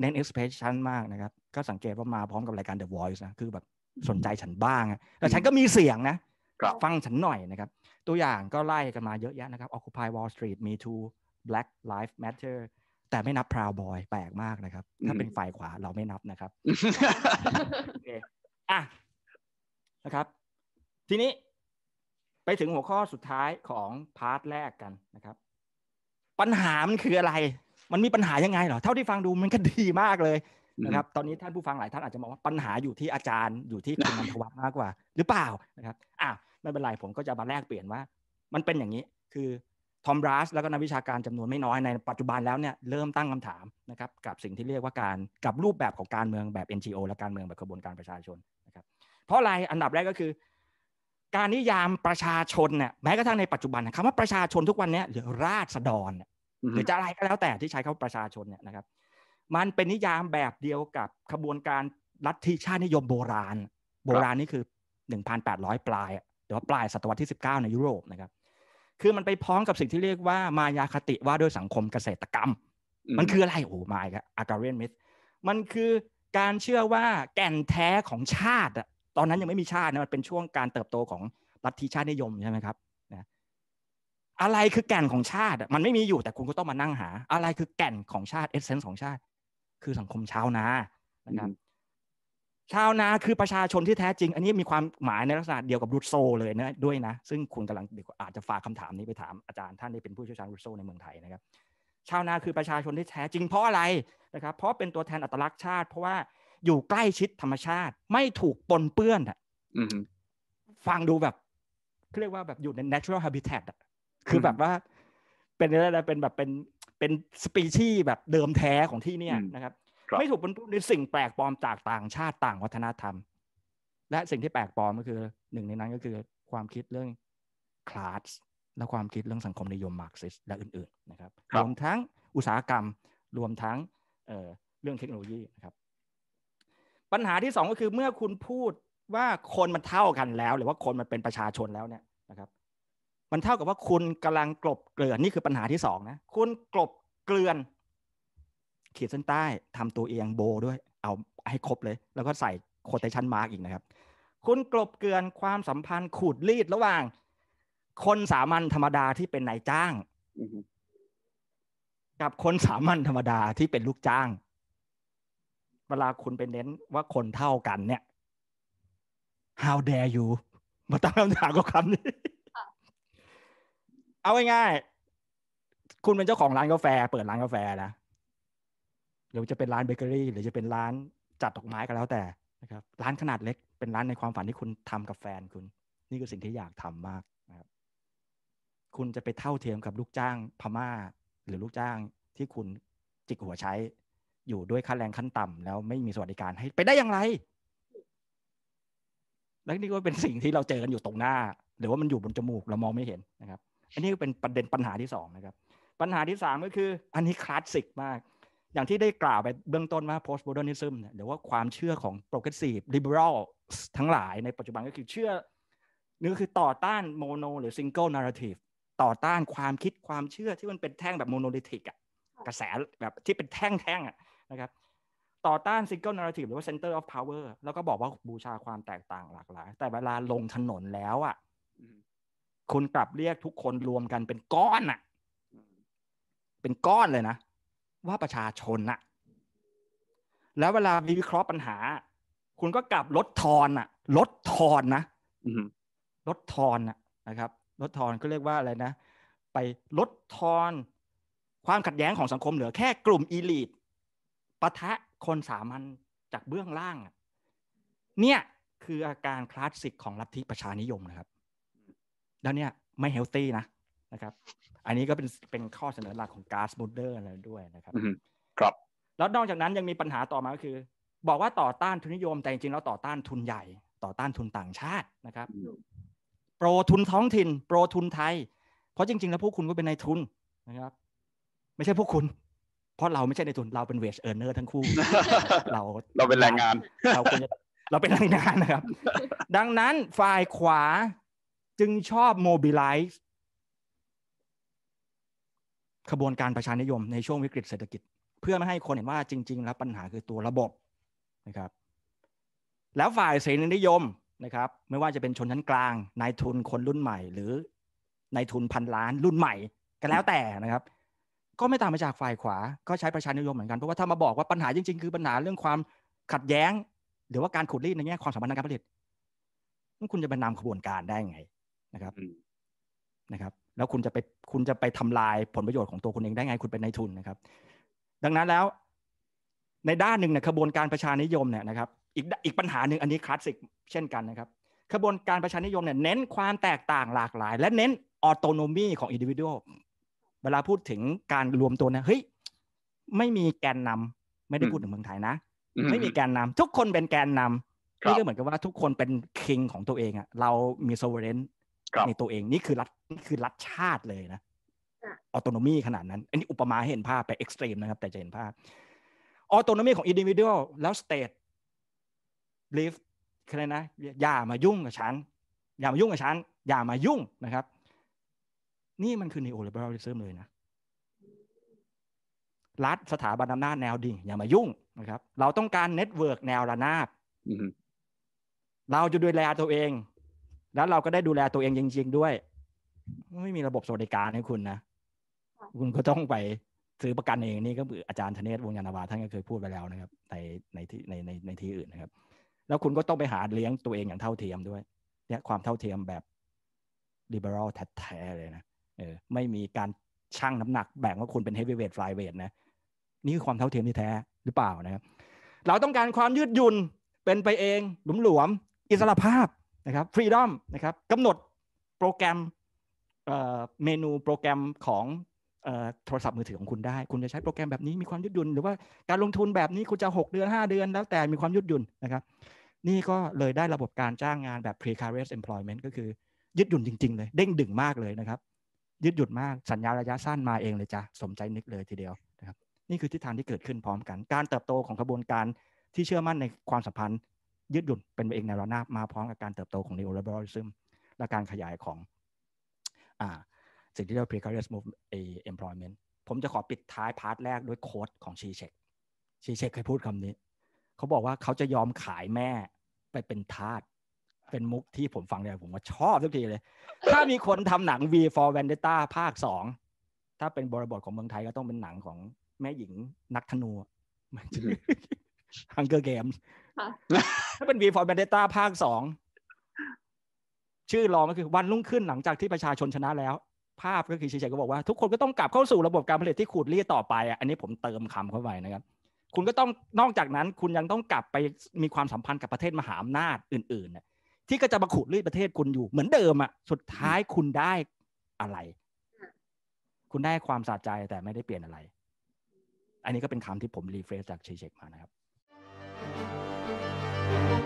เน้น expression มากนะครับ ก็สังเกตว่ามาพร้อมกับรายการ The Voice นะ คือแบบสนใจฉันบ้างแล้วฉันก็มีเสียงนะฟังฉันหน่อยนะครับ ตัวอย่างก็ไล่กันมาเยอะแยะนะครับ Occupy Wall Street Me Too Black Lives Matter แต่ไม่นับพ o าวบอยแปลกมากนะครับ ถ้าเป็นฝ่ายขวาเราไม่นับนะครับโอ่ะนะครับ ทีนี้ ไปถึงหัวข้อสุดท้ายของพาร์ทแรกกันนะครับ ปัญหามันคืออะไร มันมีปัญหายังไงเหรอ เท่าที่ฟังดูมันก็ดีมากเลยนะครับตอนนี้ท่านผู้ฟังหลายท่านอาจจะมองว่าปัญหาอยู่ที่อาจารย์อยู่ที่คุณมันทวัฒน์มากกว่า หรือเปล่านะครับอ่ะไม่เป็นไรผมก็จะมาแลกเปลี่ยนว่า มันเป็นอย่างนี้ คือทอมรัสแล้วก็นักวิชาการจำนวนไม่น้อยในปัจจุบันแล้วเนี่ยเริ่มตั้งคำถามนะครับกับสิ่งที่เรียกว่าการกับรูปแบบของการเมืองแบบ NGO และการเมืองแบบกระบวนการประชาชนนะครับเพราะอะไร อันดับแรกก็คือ การนิยามประชาชนเนี่ยแม้กระทั่งในปัจจุบันคำว่าประชาชนทุกวันนี้หรือราษฎรหรือจะอะไรก็แล้วแต่ที่ใช้คำว่าประชาชนเนี่ยนะครับมันเป็นนิยามแบบเดียวกับขบวนการลัทธิชาตินิยมโบราณ โบราณนี่คือ 1,800 ปลายหรือว่าปลายศตวรรษที่ 19 ในยุโรปนะครับ คือมันไปพ้องกับสิ่งที่เรียกว่ามายาคติว่าด้วยสังคมเกษตรกรรม มันคืออะไรโอ้มาครับอากาเรียนมิดมันคือการเชื่อว่าแก่นแท้ของชาติอะตอนนั้นยังไม่มีชาตินะมันเป็นช่วงการเติบโตของลัทธิชาตินิยมใช่ไหมครับนะอะไรคือแก่นของชาติมันไม่มีอยู่แต่คุณก็ต้องมานั่งหา อะไรคือแก่นของชาติเอเซนส์ของชาติคือสังคมชาวนานะครับชาวนาคือประชาชนที่แท้จริง อันนี้มีความหมายในลักษณะเดียวกับรูทโซ เลยนะด้วยนะ ซึ่งคุณกำลังอาจจะฝากคาถามนี้ไปถาม อาจารย์ท่านที่เป็นผู้เชี่ยวชาญรูทโซในเมืองไทยนะครับชาวนาคือประชาชนที่แท้จริงเพราะอะไรนะครับเพราะเป็นตัวแทนอัตลักษณ์ชาติ เพราะว่าอยู่ใกล้ชิดธรรมชาติไม่ถูกปนเปื้อนอ่ะฟังดูแบบเรียกว่าแบบอยู่ใน natural habitat อ่ะคือแบบว่าเป็นอะไรเป็นแบบเป็นเป็นสปีชีแบบเดิมแท้ของที่เนี่ยนะครับไม่ถูกเป็นอนสิ่งแปลกปลอมจากต่างชาติต่างวัฒนธรรม และสิ่งที่แปลกปลอมก็คือหนึ่งในนั้นก็คือความคิดเรื่องคลาสและความคิดเรื่องสังคมนิยมมาร์กซิสและอื่น ๆ นะครับรวมทั้งอุตสาหกรรมรวมทั้งเเรื่องเทคโนโลยีนะครับ ปัญหาที่สองก็คือเมื่อคุณพูดว่าคนมันเท่ากันแล้วหรือว่าคนมันเป็นประชาชนแล้วเนี่ยนะครับมันเท่ากับว่าคุณกำลังกลบเกลื่อนนี่คือปัญหาที่สองนะคุณกลบเกลื่อนขีดเส้นใต้ ทำตัวเอียงโบด้วย เอา ให้ครบเลย แล้วก็ใส่โคเตชันมาร์กอีกนะครับ คุณกลบเกลื่อนความสัมพันธ์ขูดรีดระหว่าง คนสามัญธรรมดาที่เป็นนายจ้างกับคนสามัญธรรมดาที่เป็นลูกจ้าง เวลาคุณไปนเน้นว่าคนเท่ากัน เนี่ย how dare you มาตั้งคำถามกับคำนี้เอาง่ายๆคุณเป็นเจ้าของร้านกาแฟ เปิดร้านกาแฟนะ หรือจะเป็นร้านเบเกอรี่ หรือจะเป็นร้านจัดดอกไม้ก็แล้วแต่นะครับ ร้านขนาดเล็ก เป็นร้านในความฝันที่คุณทำกับแฟนคุณ นี่คือสิ่งที่อยากทำมากนะครับ คุณจะไปเท่าเทียมกับลูกจ้างพม่า หรือลูกจ้างที่คุณจิกหัวใช้อยู่ด้วยค่าแรงขั้นต่ำ แล้วไม่มีสวัสดิการให้ไปได้อย่างไรและนี่ก็เป็นสิ่งที่เราเจอกันอยู่ตรงหน้าหรือว่ามันอยู่บนจมูกเรามองไม่เห็นนะครับอันนี้เป็นประเด็นปัญหาที่สองนะครับ ปัญหาที่สามก็คืออันนี้คลาสสิกมาก อย่างที่ได้กล่าวไปเบื้องต้นว่า post modernism เนี่ยหรือว่าความเชื่อของ progressive liberal ทั้งหลายในปัจจุบันก็คือเชื่อนึกคือต่อต้านโมโนหรือ single narrative ต่อต้านความคิดความเชื่อที่มันเป็นแท่งแบบโมโนลิทิกอะกระแสแบบที่เป็นแท่งๆอะนะครับ ต่อต้าน single narrative หรือว่า center of power แล้วก็บอกว่าบูชาความแตกต่างหลากหลาย แต่เวลาลงถนนแล้วอะคุณกลับเรียกทุกคนรวมกันเป็นก้อนน่ะ เป็นก้อนเลยนะ ว่าประชาชนน่ะ แล้วเวลาวิเคราะห์ปัญหา คุณก็กลับลดทอนน่ะ ลดทอนนะลดทอนนะครับ ลดทอนก็เรียกว่าอะไรนะ ไปลดทอนความขัดแย้งของสังคมเหลือแค่กลุ่มอีลิทปะทะคนสามัญจากเบื้องล่าง เนี่ยคืออาการคลาสสิกของลัทธิประชานิยมนะครับแล้วเนี่ยไม่เฮลตี้นะนะครับ อันนี้ก็เป็นเป็นข้อเสนอหลักของก๊าซบูเดอร์อะไรด้วยนะครับ ครับแล้วนอกจากนั้นยังมีปัญหาต่อมาก็คือ บอกว่าต่อต้านทุนนิยม แต่จริงๆแล้วต่อต้านทุนใหญ่ ต่อต้านทุนต่างชาตินะครับ โปรทุนท้องถิ่น โปรทุนไทยเพราะจริง ๆ แล้วพวกคุณก็เป็นนายทุนนะครับ ไม่ใช่พวกคุณ เพราะเราไม่ใช่ในทุน เราเป็นเวชเออร์เนอร์ทั้งคู่เราเราเป็นแรงงานเราเป็นเราเป็นแรงงานนะครับ ดังนั้นฝ่ายขวาจึงชอบโมบิลไลซ์ขบวนการประชานิยมในช่วงวิกฤตเศรษฐกิจ เพื่อไม่ให้คนเห็นว่าจริง ๆ แล้วปัญหาคือตัวระบบนะครับ แล้วฝ่ายเสรีนิยมนะครับ ไม่ว่าจะเป็นชนชั้นกลางนายทุนคนรุ่นใหม่ หรือนายทุนพันล้านรุ่นใหม่ก็แล้วแต่นะครับ ก็ไม่ต่างมาจากฝ่ายขวา ก็ใช้ประชานิยมเหมือนกัน เพราะว่าถ้ามาบอกว่าปัญหาจริง ๆ คือ ปัญหาเรื่องความขัดแย้งหรือว่าการขุดรีดในแง่ความสัมพันธ์การผลิตคุณจะเป็นนขบวนการได้ไงนะครับนะครับ แล้วคุณจะไปคุณจะไปทำลายผลประโยชน์ของตัวคุณเอง ได้ไงคุณเป็นนายทุนนะครับ ดังนั้นแล้ว ในด้านหนึ่งเนี่ะขบวนการประชานิยมเนี่ยนะครับอีกอีกปัญหาหนึ่งอันนี้คลาสสิกเช่นกันนะครับขบวนการประชานิยมเนี่ยเน้นความแตกต่างหลากหลาย และเน้นออโตโนมีของอินดิวิวดเวลาพูดถึงการรวมตัวนะเฮ้ยไม่มีแกนนำไม่ได้พูดถึงเมืองไทยนะ ไม่มีแกนนำทุกคนเป็นแกนนำนี่ก็เหมือนกับว่าทุกคนเป็นคิงของตัวเองอะเรามีโซเวเรนในตัวเองนี่คือรัฐนี่คือรัฐชาติเลยนะ ออโตโนมีขนาดนั้น อันนี้อุปมาให้เห็นภาพไปเอ็กซ์ตรีมนะครับแต่จะเห็นภาพออโตโนมีของอินดิวิเดียลแล้วสเตทลิฟคืออะไรนะ อย่ามายุ่งกับฉัน อย่ามายุ่งกับฉัน อย่ามายุ่งนะครับ นี่มันคือในโอเลเบอร r เ l ซ s มเลยนะ รัฐสถาบันอำนาจแนวดิ่งอย่ามายุ่งนะครับ เราต้องการเน็ตเวิร์กแนวระนาบเราจะดูแลตัวเองแล้วเราก็ได้ดูแลตัวเองจริงๆด้วยไม่มีระบบสวัสดิการให้คุณนะ คุณก็ต้องไปซื้อประกันเองนี่ก็อาจารย์ธเนศวงยานาวาท่านก็เคยพูดไปแล้วนะครับในในที่ในในในที่อื่นนะครับ แล้วคุณก็ต้องไปหาเลี้ยงตัวเองอย่างเท่าเทียมด้วย เนี่ยความเท่าเทียมแบบ liberal แท้ ๆ เลยนะเออไม่มีการชั่งน้ำหนักแบ่งว่าคุณเป็น heavyweight flyweight นะนี่คือความเท่าเทียมที่แท้หรือเปล่านะครับเราต้องการความยืดหยุ่นเป็นไปเองหลุมหลวมอิสระภาพนะครับฟรีดอมนะครับกำหนดโปรแกรมเมนูโปรแกรมของโทรศัพท์มือถือของคุณได้ คุณจะใช้โปรแกรมแบบนี้มีความยืดหยุ่น หรือว่าการลงทุนแบบนี้คุณจะ 6 เดือน 5 เดือนแล้วแต่มีความยืดหยุ่นนะครับนี่ก็เลยได้ระบบการจ้างงานแบบ precarious employment ก็คือยืดหยุ่นจริงๆ เลยเด้งดึงมากเลยนะครับยืดหยุ่นมากสัญญาระยะสั้นมาเองเลยจ้ะสมใจนึกเลยทีเดียวนะครับนี่คือทิศทางที่เกิดขึ้นพร้อมกัน การเติบโตของกระบวนการที่เชื่อมั่นในความสัมพันธ์ยืดหยุ่นเป็นเองในระนาบมาพร้อมกับการเติบโตของ neoliberalism และการขยายของสิ่งที่เรียกว่า precarious movement employment ผมจะขอปิดท้ายพาร์ทแรกด้วยโค้ดของชีเชกชีเชกเคยพูดคำนี้เขาบอกว่าเขาจะยอมขายแม่ไปเป็นทาสเป็นมุกที่ผมฟังเนี่ยผมว่าชอบทุกทีเลย ถ้ามีคนทำหนัง V for Vendetta ภาคสองถ้าเป็นบริบทของเมืองไทยก็ต้องเป็นหนังของแม่หญิงนักธนูฮังเกอร์เกมถ้าเป็นวีฟอร์แบนเดต้าภาคสองชื่อรองก็คือวันรุ่งขึ้นหลังจากที่ประชาชนชนะแล้ว ภาพก็คือชิยๆก็บอกว่า ทุกคนก็ต้องกลับเข้าสู่ระบบการผลิตที่ขูดรีดต่อไปอ่ะอันนี้ผมเติมคำเข้าไปนะครับ คุณก็ต้องนอกจากนั้น คุณยังต้องกลับไปมีความสัมพันธ์กับประเทศมหาอำนาจอื่นๆเนี่ยที่ก็จะมาขูดรีดประเทศคุณอยู่เหมือนเดิมอ่ะสุดท้ายคุณได้อะไร คุณได้ความสะใจแต่ไม่ได้เปลี่ยนอะไร อันนี้ก็เป็นคำที่ผมรีเฟรชจากเชยชมานะครับ thank you